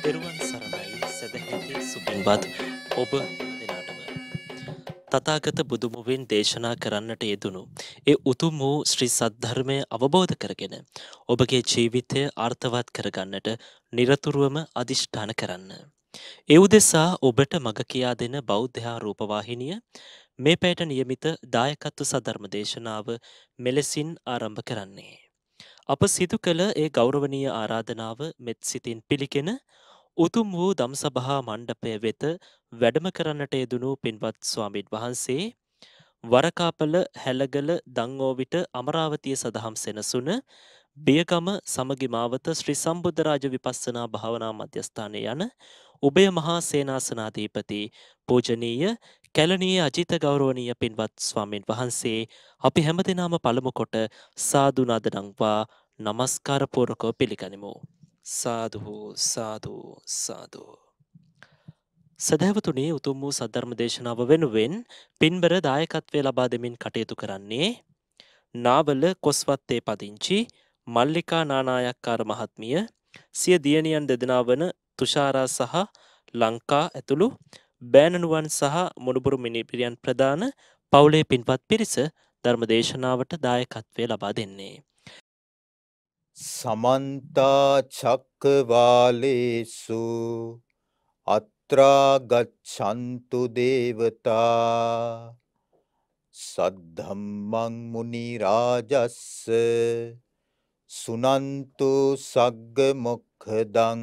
තෙරුවන් සරණයි සැදැහැති සුබින්වත් ඔබ දෙනාටම. තතාගත බුදුමුවින් දේශනා කරන්නට යෙදුණු. ඒ උතුම් වූ ශ්‍රී සද්ධර්මය අවබෝධ කරගෙන. ඔබගේ ජීවිතය අර්ථවත් කරගන්නට නිරතුරුවම අධිෂ්ඨාන කරන්න. ඒ උදෙසා ඔබට මඟ කියා දෙන බෞද්ධහා රූපවාහිනිය මේ පැයට නියමිත දායකත්ව සධර්ම දේශනාව මෙලෙසින් ආරම්භ කරන්නේ. අප සිදු කළ ඒ ගෞරවනීය ආරාධනාව මෙත් සිතින් පිළිකෙන උතුම් වූ දම් සභහා මණ්ඩපය වෙත වැඩම කරන්නට යෙදුණු පින්වත් ස්වාමීන් වහන්සේ වරකාපල හැලගල දංගෝවිට අමරාවතිය සඳහම් සෙනසුන බියගම සමගිමාවත ශ්‍රී සම්බුද්ධරාජ විපස්සනා භාවනා මධ්‍යස්ථානය යන උබය මහා සේනාසනාධීපති පූජනීය කැලනී අජිත ගෞරෝණීය පින්වත් ස්වාමීන් වහන්සේ අපි හැම දෙනාම පළමුකොට සාධනාදනංවා නමස්කාරපූරකෝ පිළිගනිමු. සාධහෝ සාධූ සාධූ. සැදැවතුනේ උතුම් වූ සද්ධර්ම දේශනාව වෙනුවෙන් පින්බර දායකත්වය ලබා දෙමින් කටයුතු කරන්නේ. නාවල කොස්වත්තේ පදිංචි මල්ලිකා නානායක්කාර මහත්මිය සිය දියණියන් දෙදෙනා වන තුෂාරා සහ ලංකා ඇතුළු බෑණනුවන් සහ මොනුබුරු මිනිපිරියන් ප්‍රධාන පවුලේ පින්පත් පිරිස ධර්ම දේශනාවට දායකත්වය ලබා දෙන්නේ. සමන්තා චක්කවාලේසු අත්‍රාගච්චන්තු දේවතා සද්ධම්මං මුනිරාජස්ස සුනන්තු සග්ග මොක්හදං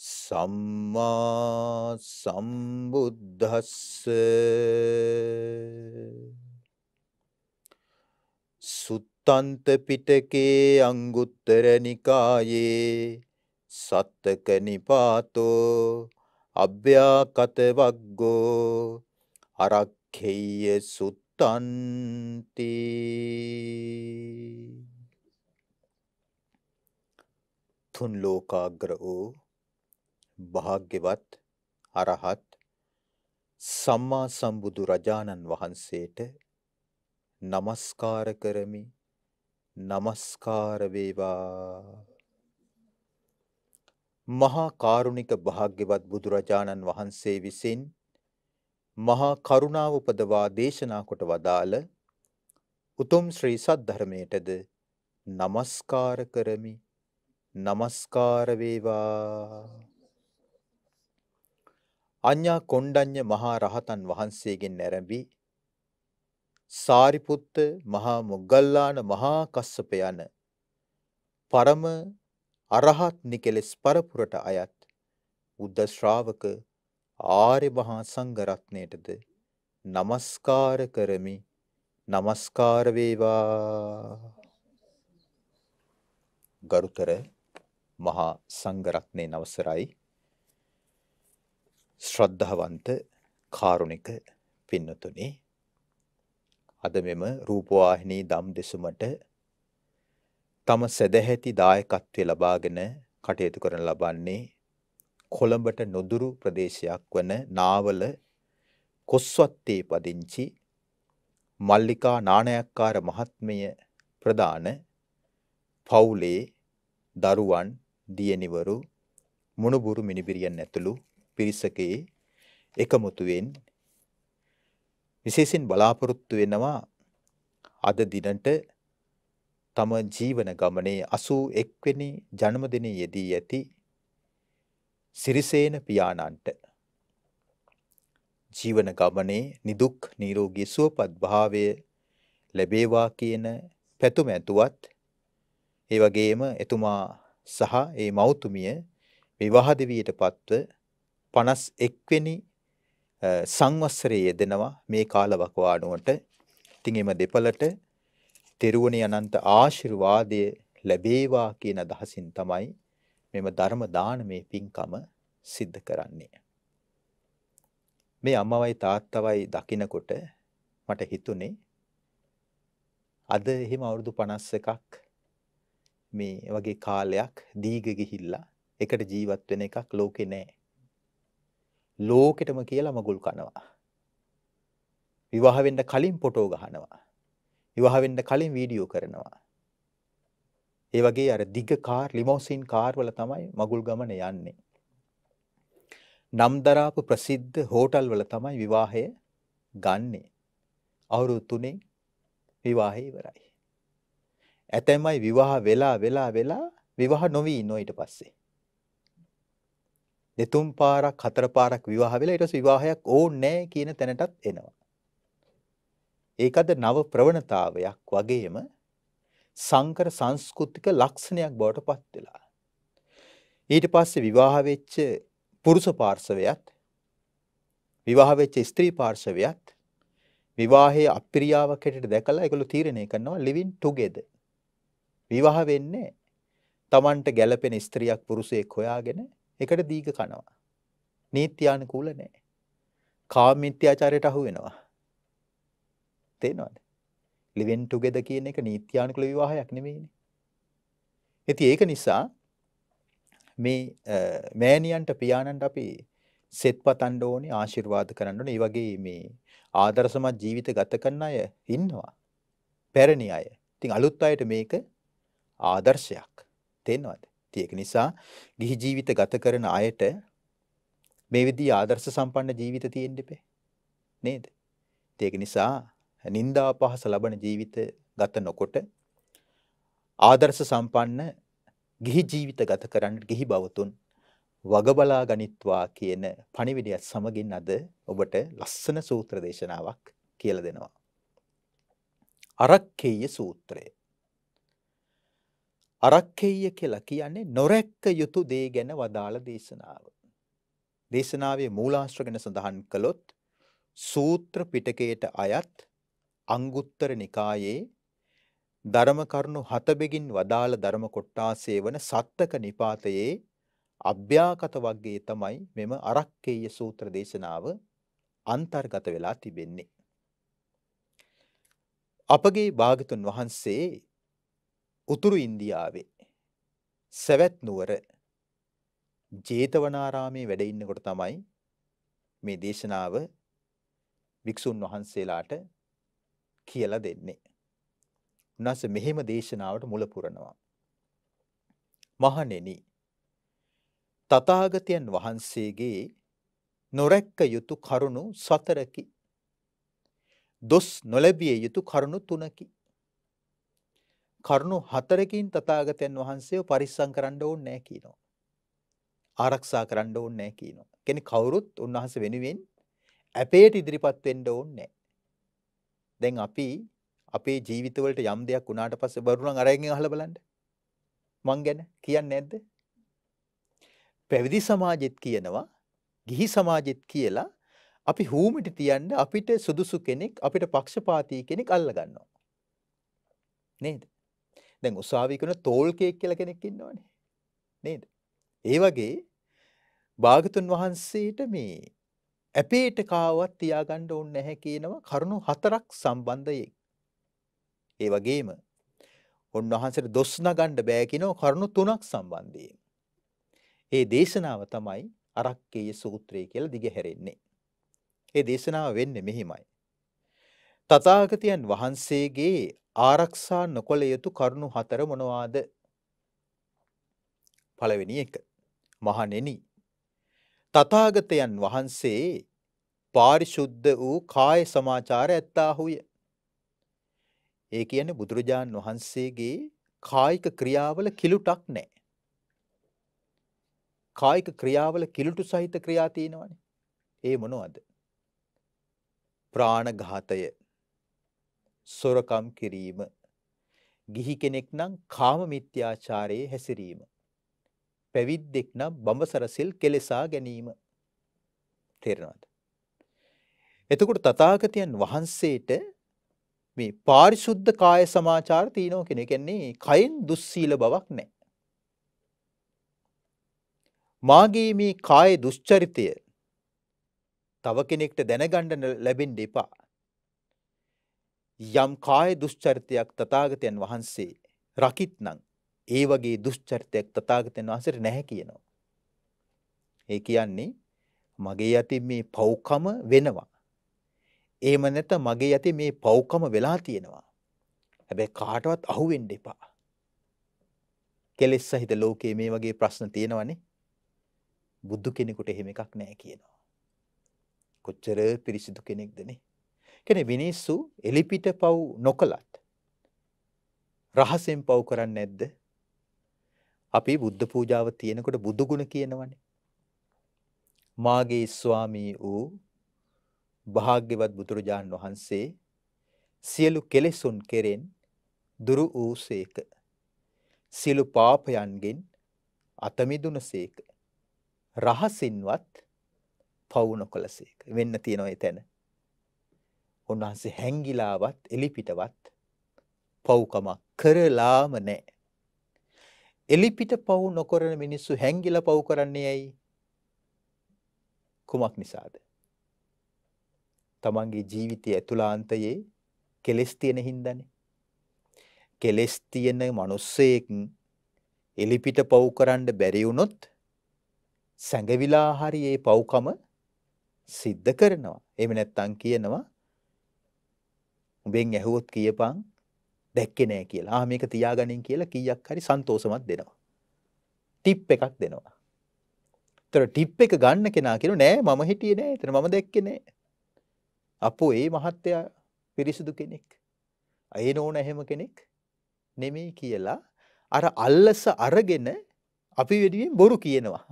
සම්මා සම්බුද්දස්ස සුත්තන්ත පිටකේ අංගුත්තර නිකායේ සත්තක නිපාතෝ අභ්‍යාකත වග්ගෝ අරක්ඛේය සුත්තන්ති තුන් ලෝකාග්‍ර වූ භාග්‍යවත් අරහත් සම්මා සම්බුදු රජාණන් වහන්සේට নমස්කාර කරමි নমස්කාර වේවා මහා කරුණික භාග්‍යවත් බුදුරජාණන් වහන්සේ විසින් මහා කරුණාව උපදවා දේශනා කොට වදාළ උතුම් ශ්‍රී සද්ධර්මයටද নমස්කාර කරමි নমස්කාර වේවා අඤ්ඤා කොණ්ඩඤ්ඤ මහා රහතන් වහන්සේගෙන් නැරඹී සාරිපුත්ත මහා මොග්ගල්ලාන මහා කස්සප යන පරම අරහත් නිකලස් පරපුරට අයත් බුද්ධ ශ්‍රාවක ආර්ය මහා සංඝ රත්නයටද নমස්කාර කරමි নমස්කාර වේවා ගරුතර මහා සංඝ රත්නයේ අවසරයි ශ්‍රද්ධාවන්ත කාරුණික පින්නතුනි අද මෙම රූපවාහිනී දම් දෙසුමට තම සදැහැති දායකත්වය ලබාගෙන කටයුතු කරන ලබන්නේ කොළඹට නොදුරු ප්‍රදේශයක් වන නාවල කොස්වත්තේ පදිංචි මල්ලිකා නානයක්කාර මහත්මිය ප්‍රධාන පවුලේ දරුවන් දියණිවරු මුණුබුරු මිනිබිරියන් ඇතුළු පිරිසකේ එකමුතු වෙන්න විශේෂයෙන් බලාපොරොත්තු වෙනවා අද දිනට තම ජීවන ගමනේ 81 වෙනි ජන්මදිනයේ යෙදී ඇති සිරිසේන පියාණන්ට ජීවන ගමනේ නිදුක් නිරෝගී සුවපත් භාවය ලැබේවා කියන පැතුම ඇතුවත් ඒ වගේම එතුමා සහ ඒ මෞතුමිය විවාහ දෙවියටපත්ව 51 වෙනි සංවත්සරයේ යෙදෙනවා මේ කාලවකවානුවට. ඉතින් එම දෙපළට තෙරුවනේ අනන්ත ආශිර්වාදය ලැබේවා කියන අදහසින් තමයි මෙම ධර්ම දානමේ පින්කම සිද්ධ කරන්නේ. මේ අම්මවයි තාත්තවයි දකිනකොට මට හිතුනේ අද එහෙම අවුරුදු 51ක් මේ වගේ කාලයක් දීග ගිහිල්ලා එකට ජීවත් වෙන එකක් ලෝකේ නැහැ. ලෝකෙටම කියලා මගුල් කනවා. විවාහ වෙන්න කලින් ෆොටෝ ගහනවා. විවාහ වෙන්න කලින් වීඩියෝ කරනවා. ඒ වගේ අර දිග කාර් ලිමෝසින් කාර් වල තමයි මගුල් ගමන යන්නේ. නම් දරාපු ප්‍රසිද්ධ හෝටල් වල තමයි විවාහය ගන්නේ. අවුරුදු තුනේ විවාහය ඉවරයි. ඇතැමයි විවාහ වෙලා වෙලා වෙලා විවාහ නොවී ඉන්නෝ ඊට පස්සේ. දෙතුන් පාරක් හතර පාරක් විවාහ වෙලා ඊට පස්සේ විවාහයක් ඕනේ නැහැ කියන තැනටත් එනවා. ඒකද නව ප්‍රවණතාවයක් වගේම සංකර සංස්කෘතික ලක්ෂණයක් බවට පත් වෙලා. ඊට පස්සේ විවාහ වෙච්ච පුරුෂ පාර්ශවයත් විවාහ වෙච්ච ස්ත්‍රී පාර්ශවයත් විවාහයේ අප්‍රියාවක් හැටියට දැකලා ඒගොල්ලෝ තීරණය කරනවා living together. විවාහ වෙන්නේ Tamanට ගැළපෙන ස්ත්‍රියක් පුරුෂයෙක් හොයාගෙන එකට දීග කනවා. නීත්‍යාන කූල නෑ. කාමිත්‍යාචාරයට අහු වෙනවා. තේනවාද. ලිවෙන් ටුගෙද කියන එක නීත්‍යානකුල විවාහයක් නෙවෙයින. ඇති ඒක නිසා මේ මෑනියන්ට පියාණන්ට අපි සෙත් පතන්ඩ ඕනි ආශිර්වාද කරන්න ඕනේ. ඒ වගේ මේ ආදර්ශමත් ජීවිත ගත කරන අය ඉන්නවා. පැරණි අය. ඉතින් අලුත් අයට මේක ආදර්ශයක්. තේනවද? ඒක නිසා ගිහි ජීවිත ගත කරන අයට මේ විදිහේ ආදර්ශ සම්පන්න ජීවිත තියෙන්න එපේ. නේද? ඒක නිසා නිന്ദා පහස ලබන ජීවිත ගත නොකොට ආදර්ශ සම්පන්න ගිහි ජීවිත ගත කරන්න ගිහි බවතුන් වගබලා ගනිත්වා කියන පණිවිඩයත් සමගින් අද ඔබට ලස්සන සූත්‍ර දේශනාවක් කියලා දෙනවා. අරක්කේය සූත්‍රය අරක්කෙය කියලා කියන්නේ නොරැක්ක යුතු දේ ගැන වදාළ දේශනාව. දේශනාවේ මූලාශ්‍ර ගැන සඳහන් කළොත් සූත්‍ර පිටකයට අයත් අංගුත්තර නිකායේ ධර්ම කරුණු හත බෙගින් වදාළ ධර්ම කොටාසේ වන සත්තක නිපාතයේ අභ්‍යාකත වර්ගයේ තමයි මෙම අරක්කේය සූත්‍ර දේශනාව අන්තර්ගත වෙලා තිබෙන්නේ. අපගේ භාගතුන් වහන්සේ උතුරු ඉන්දියාවේ සැවැත් නුවර ජේතවනාරාමේ වැඩ ඉන්නකොට තමයි මේ දේශනාව වික්ෂුන් වහන්සේලාට කියලා දෙන්නේ. උන්වහන්සේ මෙහෙම දේශනාවට මුල පුරනවා. මහණෙනි තථාගතයන් වහන්සේගේ නොරැක්ක යුතු කරුණු සතරකි. දොස් නොලැබිය යුතු කරුණු තුනකි. කරුණු හතරකින් තථාගතයන් වහන්සේව පරිස්සම් කරන්න ඕනේ නැහැ කියනවා. ආරක්ෂා කරන්න ඕනේ නැහැ කියනවා. කියන්නේ කවුරුත් උන්වහන්සේ වෙනුවෙන් අපේට ඉදිරිපත් වෙන්න ඕනේ නැහැ. දැන් අපි අපේ ජීවිතවලට යම් දෙයක් වුණාට පස්සේ බරුණන් අරගෙන අහලා බලන්න. මං ගැන කියන්නේ නැද්ද? පැවිදි සමාජෙත් කියනවා ගිහි සමාජෙත් කියලා අපි හූමිට තියන්න අපිට සුදුසු කෙනෙක් අපිට පක්ෂපාතී කෙනෙක් අල්ලගන්නවා. නේද? දැන් උසාවි කරන තෝල්කෙක් කියලා කෙනෙක් ඉන්නවනේ. නේද? ඒ වගේ භාගතුන් වහන්සේට මේ ඇපේට කාවත් තියාගන්න ඕනේ නැහැ කියනවා කරුණු හතරක් සම්බන්ධයෙන්. ඒ වගේම උන්වහන්සේට දොස් නගන්න බෑ කියනවා කරුණු තුනක් සම්බන්ධයෙන්. ඒ දේශනාව තමයි අරක්කේය සූත්‍රය කියලා දිගහැරෙන්නේ. ඒ දේශනාව වෙන්නේ මෙහිමයි. තථාගතයන් වහන්සේගේ ආරක්ෂා නොකළ යුතු කරුණු හතර මොනවාද? පළවෙනි එක. මහණෙනි, තථාගතයන් වහන්සේ පාරිශුද්ධ වූ කාය සමාචාර ඇත්තාහුය. ඒ කියන්නේ බුදුරජාන් වහන්සේගේ කායික ක්‍රියාවල කිලුටක් නැහැ. කායික ක්‍රියාවල කිලුටු සහිත ක්‍රියා තියෙනවනේ. ඒ මොනවද? ප්‍රාණඝාතය, සොරකම් කිරීම. ගිහි කෙනෙක් නම් කාම මිත්‍යාචාරයේ හැසිරීම. පැවිද්දෙක් නම් බඹසරසිල් කෙලෙසා ගැනීම. තේරෙනවද? එතකොට තථාගතයන් වහන්සේට මේ පාරිශුද්ධ කාය සමාචාර තිනෝ කෙන කියන්නේ කයින් දුස්සීල බවක් නැහැ. මාගේ මේ කාය දුස්චරිතය තව කෙනෙක්ට දැනගන්න ලැබෙන්න එපා. යම් කාය දුෂ්චරිතයක් තථාගතයන් වහන්සේ රකිත්නම් ඒ වගේ දුෂ්චරිතයක් තථාගතයන් වහන්සේට නැහැ කියනවා. ඒ කියන්නේ මගේ යති මේ පෞකම වෙනවා. එහෙම නැත මගේ යති මේ පෞකම වෙලා තියෙනවා. හැබැයි කාටවත් අහු වෙන්න එපා. කෙලෙස් සහිත ලෝකයේ මේ වගේ ප්‍රශ්න තියෙනවනේ. බුදු කෙනෙකුට එහෙම එකක් නැහැ කියනවා. කොච්චර පිරිසිදු කෙනෙක්ද නේ? කියන්නේ මිනිස්සු එලිපිට පව් නොකලත් රහසෙන් පව් කරන්නේ නැද්ද? අපි බුද්ධ පූජාව තියෙනකොට බුදු ගුණ කියනවනේ. මාගේ ස්වාමී වූ භාග්‍යවත් බුදුරජාන් වහන්සේ සියලු කෙලෙසුන් කෙරෙන් දුරු වූසේක. සියලු පාපයන්ගෙන් අතමිදුනසේක. රහසින්වත් පවුන කොලසේක වෙන්න තියෙන ඔය තැන. උන්වහන්සේ හැංගිලාවත් එලිපිටවත් පව්කමක් කරලාම නැහැ. එලිපිට පව් නොකරන මිනිස්සු හැංගිලා පව් කරන්නේ ඇයි? කුමක් නිසාද? තමන්ගේ ජීවිතයේ ඇතුළාන්තයේ කෙලස් තියෙන හින්දානේ. කෙලස් තියෙන මිනිස්සෙක් එලිපිට පව් කරන්න බැරි වුණොත් සැඟවිලා හරි ඒ පව්කම සිද්ධ කරනවා. එහෙම නැත්නම් කියනවා උඹෙන් ඇහුවොත් කියපන් දැක්කේ නෑ කියලා. ආ මේක තියාගනින් කියලා කීයක් හරි සන්තෝෂමත් දෙනවා. ටිප් එකක් දෙනවා. ඒතර ටිප් එක ගන්න කෙනා කියන නෑ මම හිටියේ නෑ. ඒතර මම දැක්කේ නෑ. අපෝ ඒ මහත්තයා පිරිසිදු කෙනෙක්. ඒ නෝන එහෙම කෙනෙක් නෙමෙයි කියලා අර අල්ලස අරගෙන අපි වෙනුවෙන් බොරු කියනවා.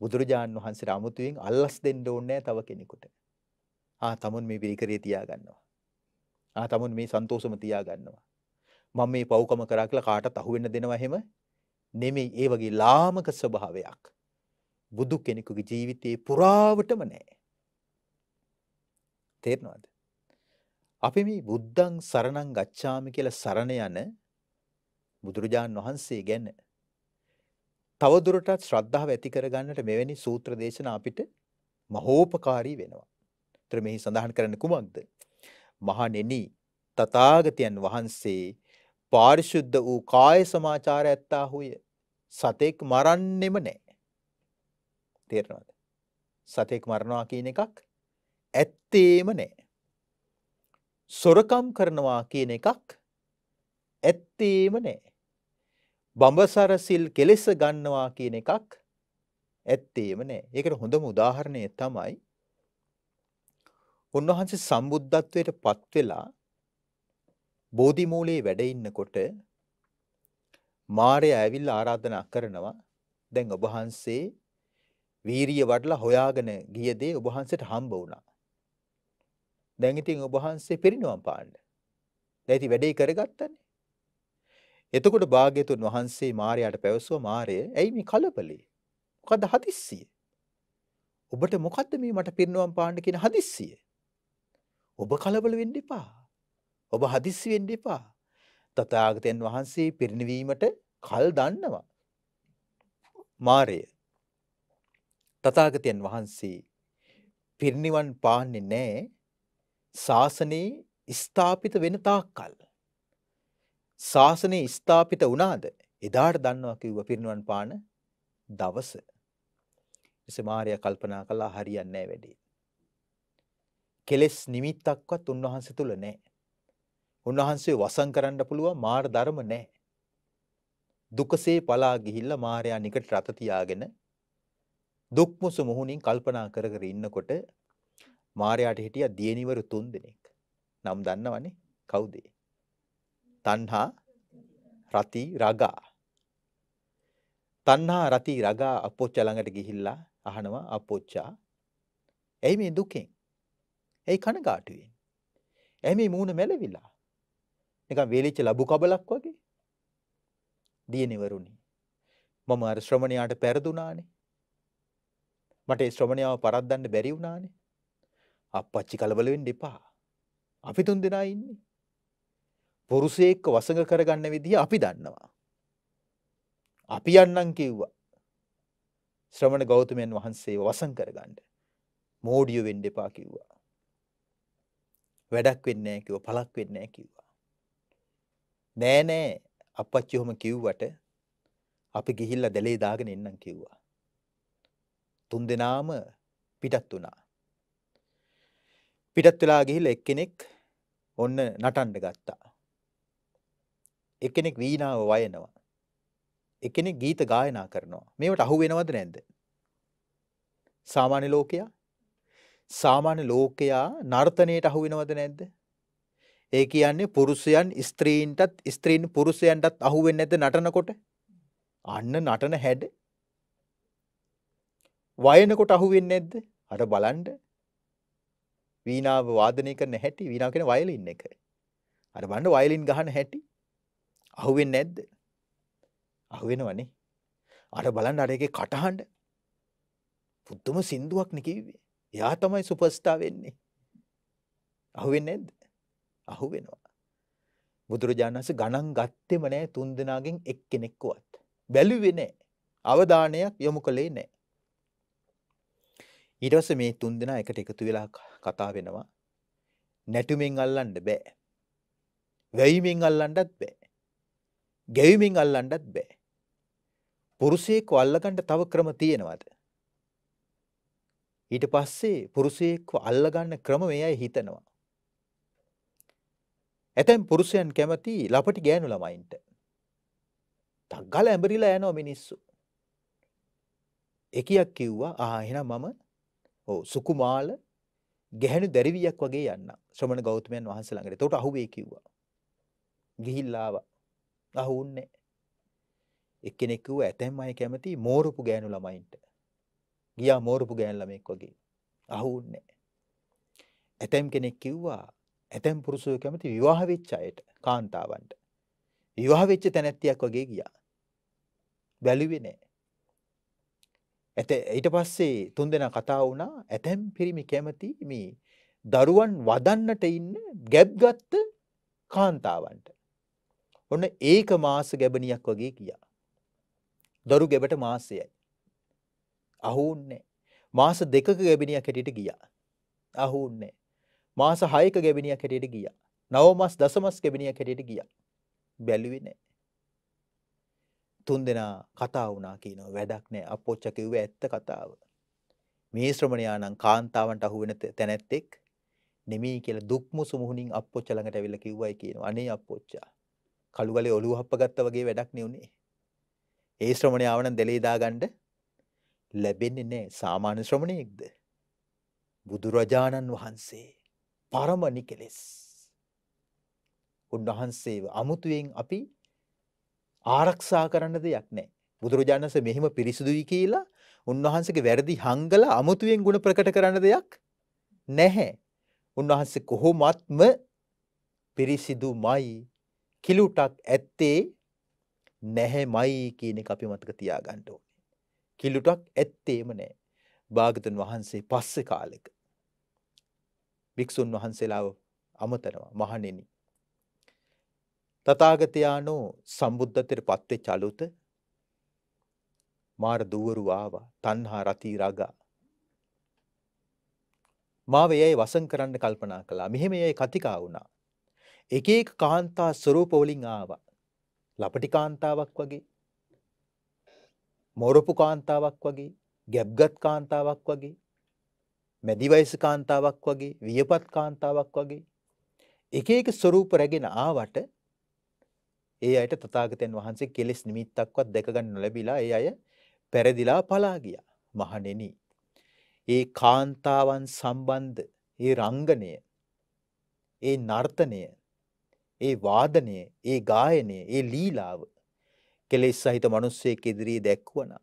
බුදුරජාණන් වහන්සේට අමුතුවෙන් අල්ලස් දෙන්න ඕනේ නැහැ තව කෙනෙකුට. ආ තමුන් මේ පිරිකරේ තියාගන්නවා. ආ තමුන් මේ සන්තෝෂම තියාගන්නවා. මම මේ පව්කම කරා කියලා කාටත් අහුවෙන්න දෙනවා එහෙම නෙමෙයි. ඒ වගේ ලාමක ස්වභාවයක් බුදු කෙනෙකුගේ ජීවිතේ පුරාවටම නැහැ. තේරෙනවද? අපි මේ බුද්ධං සරණං ගච්ඡාමි කියලා සරණ යන බුදුරජාන් වහන්සේ ගැන තවදුරටත් ශ්‍රද්ධාව ඇති කරගන්නට මෙවැනි සූත්‍ර දේශනා අපිට මහෝපකාරී වෙනවා. සූත්‍ර මෙහි සඳහන් කරන්න කුමක්ද? මහණෙනි තථාගතයන් වහන්සේ පාරිශුද්ධ වූ කාය සමාචාර ඇත්තාහුය. සතෙක් මරන්නෙම නැහැ. තේරෙනවද? සතෙක් මරනවා කියන එකක් ඇත්තේම නැහැ. සොරකම් කරනවා කියන එකක් ඇත්තේම නැහැ. බඹසර සිල් කෙලෙස ගන්නවා කියන එකක් ඇත්තේම නැහැ. ඒකට හොඳම උදාහරණය තමයි උන්වහන්සේ සම්බුද්ධත්වයට පත් වෙලා බෝධි මූලයේ වැඩ ඉන්නකොට මාර්යා ඇවිල්ලා ආරාධනා කරනවා දැන් ඔබ වහන්සේ වීරිය වඩලා හොයාගෙන ගිය දේ ඔබ වහන්සේට හම්බ වුණා. දැන් ඉතින් ඔබ වහන්සේ පිරිනවම් පාන්න. දැන් ඉතින් වැඩේ කරගත්තනේ. එතකොට භාග්‍යතුන් වහන්සේ මාර්යාට පැවසුවා මාර්ය ඇයි මේ කලබලේ? මොකද හදිස්සිය? ඔබට මොකද්ද මේ මට පිරිනවම් පාන්න කියන හදිස්සිය? ඔබ කලබල වෙන්න එපා. ඔබ හදිස්සි වෙන්න එපා. තථාගතයන් වහන්සේ පිරිනිවීමට කල් දන්නවා. මාරය. තථාගතයන් වහන්සේ පිරිනිවන් පාන්නේ නැහැ. ශාසනයේ ස්ථාපිත වෙන තාක්කල්. ශාසනයේ ස්ථාපිත වුණාද එදාට දන්නවා කිව්ව පිරිනිවන් පාන දවස. එසේ මාරයා කල්පනා කළා හරියන්නේ නැහැ වැඩේ. කෙලෙස් නිමිත්තක්වත් උන්වහන්සේ තුල නැහැ. උන්වහන්සේ වසන් කරන්න පුළුවන් මාර ධර්ම නැහැ. දුකසේ පලා ගිහිල්ලා මායя නිකට රත තියාගෙන දුක් මුසු මුහුණින් කල්පනා කර කර ඉන්නකොට මායයට හිටියා දියණිවරු තුන් දෙනෙක්. නම් දන්නවනේ කවුද? තණ්හා රති රගා. තණ්හා රති රගා අපොච්චා ළඟට ගිහිල්ලා අහනවා අපොච්චා ඇයි මේ දුකෙන්? ඇයි කනගාටුවෙන්. ඇ මේ මූුණ මැලවිලා. එක වෙලිච්ච ලබු කබලක් වගේ. දියනිවරුණි. මම අර ශ්‍රමණයාට පැරදුනානේ. මට ශ්‍රමණයාව පරද්දන්න බැරි වුණානේ. අපච්චි කලබලවෙන් දෙපා. අපි තුන් දෙනා ඉන්නේ. පුරුසයෙක්ක වසඟ කරගන්න විදිහ අපි දන්නවා. අපි යන්නම් කිව්වා. ශ්‍රමණ ගෞතමයන් වහන්සේ වසං කරගන්න. මෝඩියෝ වෙන්න එපා කිව්වා. වැඩක් වෙන්නේ නැහැ කිව්වා පළක් වෙන්නේ නැහැ කිව්වා නෑ නෑ අපච්චි ඔහොම කිව්වට අපි ගිහිල්ලා දැලේ දාගෙන එන්නම් කිව්වා තුන් දෙනාම පිටත් වුණා පිටත් වෙලා ගිහිල්ලා එක්කෙනෙක් ඔන්න නටන්න ගත්තා එක්කෙනෙක් වීණාව වයනවා එකෙනෙක් ගීත ගායනා කරනවා මේවට අහු වෙනවද නැද්ද සාමාන්‍ය ලෝකයා සාමාන්‍ය ලෝකයා නර්තනයට අහු වෙනවද නැද්ද? ඒ කියන්නේ පුරුෂයන් ස්ත්‍රීන්ටත් ස්ත්‍රීන් පුරුෂයන්ටත් අහු වෙන්නේ නැද්ද නටනකොට? අන්න නටන හැඩ. වයනකොට අහු වෙන්නේ නැද්ද? අර බලන්න. වීණාව වාදනය කරන හැටි වීණාව කියන්නේ වයලින් එක. අර බලන්න වයලින් ගහන හැටි. අහු වෙන්නේ නැද්ද? අහු වෙනවනේ. අර බලන්න අර එකේ කටහඬ. පුදුම සින්දුවක්නේ කිව්වේ. එයා තමයි සුපස්ථා වෙන්නේ. අහුවෙන්නේ නැද්ද? අහුවෙනවා. බුදුරජාණන්ස ගණන් ගත්තෙම නෑ තුන් දෙනාගෙන් එක්කෙනෙක්වත්. බැලුවේ නෑ. අවධානයක් යොමු කළේ නෑ. ඊට පස්සේ මේ තුන් දෙනා එකට එකතු වෙලා කතා වෙනවා. නැටුමින් අල්ලන්න බෑ. වැයීමෙන් අල්ලන්නත් බෑ. ගැයීමෙන් අල්ලන්නත් බෑ. පුරුෂයෙක් අල්ලගන්න තව ක්‍රම තියෙනවද? ඊට පස්සේ පුරුෂයෙක්ව අල්ලගන්න ක්‍රමවේයයි හිතනවා. ඇතැම් පුරුෂයන් කැමති ලපටි ගෑනු ළමයින්ට. තක්ගල ඇඹරිලා යනවා මිනිස්සු. එකයක් කිව්වා ආ එහෙනම් මම ඔව් සුකුමාල ගැහැණු දැරිවියක් වගේ යන්න. ශ්‍රමණ ගෞතමයන් වහන්සේ ළඟට. එතකොට අහුවේ කිව්වා. ගිහිල්ලා ආවා. අහුන්නේ. එක්කෙනෙක් කිව්වා ඇතැම් අය කැමති මෝරපු ගෑනු ළමයින්ට. ගියා මෝරපු ගෑන් ළමෙක් වගේ. අහුුන්නේ ඇතැම් කෙනෙක් කිව්වා ඇතැම් පුරුෂයෝ කැමති විවාහ වෙච්ච අයට කාන්තාවන්ට විවාහ වෙච්ච තැනැත්තියක් වගේ ගියා. බැලුවේ නෑ. ඇත ඊට පස්සේ තුන්දෙනා කතා වුණා ඇතැම් පිරිමි කැමති මේ දරුවන් වදන්නට ඉන්න ගැබ්ගත්ත කාන්තාවන්ට. ඔන්න ඒක මාස ගැබනියක් වගේ කියා. දරු ගැබට මාසයයි. අහුන්නේ. මාස දෙකක ගැබිනියක් හැටියට ගියා. අහුන්නේ. මාස 6ක ගැබිනියක් හැටියට ගියා. නව මාස දසමස් ගැබිනියක් හැටියට ගියා. බැලුවේ නැහැ. තුන් දෙනා කතා වුණා කියනවා වැඩක් නැහැ. අපොච්ච කිව්වේ ඇත්ත කතාව. මේ ශ්‍රමණයා නම් කාන්තාවන්ට අහු වෙන තැනැත්තෙක් නෙමෙයි කියලා දුක් මුසු මුහුණින් අපොච්ච ළඟට ඇවිල්ලා කිව්වයි කියනවා. අනේ අපොච්චා. කළුගලේ ඔළුව හප්ප ගත්තා වගේ වැඩක් නේ උනේ. ඒ ශ්‍රමණයාව නම් දෙලේ දාගන්න ලැබෙන්නේ නෑ සාමාන්‍ය ශ්‍රමණයෙක්ද. බුදුරජාණන් වහන්සේ පරමණි කෙලෙස්. උන්වහන්සේ අමුතුවෙන් අපි ආරක්ෂා කරන්න දෙයක් නෑ. බුදුරජාණන්ස මෙහෙම පිරිසිදුයි කියලා උන්වහන්සගේ වැරදි හංගල අමුතුවෙන් ගුණ ප්‍රකට කරන්න දෙයක් නැහැ. උන්වහන්සේ කොහොමත්ම පිරිසිදු මයි කිලුටක් ඇත්තේ නැහැ මයි කියන එක අපි මතක තියාගන්නඩෝ. කිලුටක් ඇත්තේම නෑ. භාගතන් වහන්සේ පස්සෙ කාලෙක. භික්‍ෂූන් වහන්සේලාව අමතනවා මහනෙනි. තතාගතයානෝ සම්බුද්ධතර පත්වේ චලුත මාර දුවරු ආවා තන්හා රතී රගා. මාව එයයි වසන් කරන්න කල්පනා කළා මෙහෙම එයයි කතිකා වුණා. එක එක කාන්තා ස්වරූපවලින් ආවා. ලපටි කාන්තාවක් වගේ මෝරපු කාන්තාවක් වගේ ගැබ්ගත් කාන්තාවක් වගේ මැදිවයස කාන්තාවක් වගේ වියපත් කාන්තාවක් වගේ එක එක ස්වරූප රැගෙන ආවට ඒ අයට තථාගතයන් වහන්සේ කෙලෙස් නිමිත්තක්වත් දැක ගන්න නොලැබිලා ඒ අය පෙරදිලා පලා ගියා මහණෙනි ඒ කාන්තාවන් සම්බන්ධ ඒ රංගනය ඒ නර්තනය ඒ වාදනය ඒ ගායනය ඒ ලීලාව කෙලෙස් සහිත මිනිස්සෙක් ඉදිරියේ දැක්වුවනම්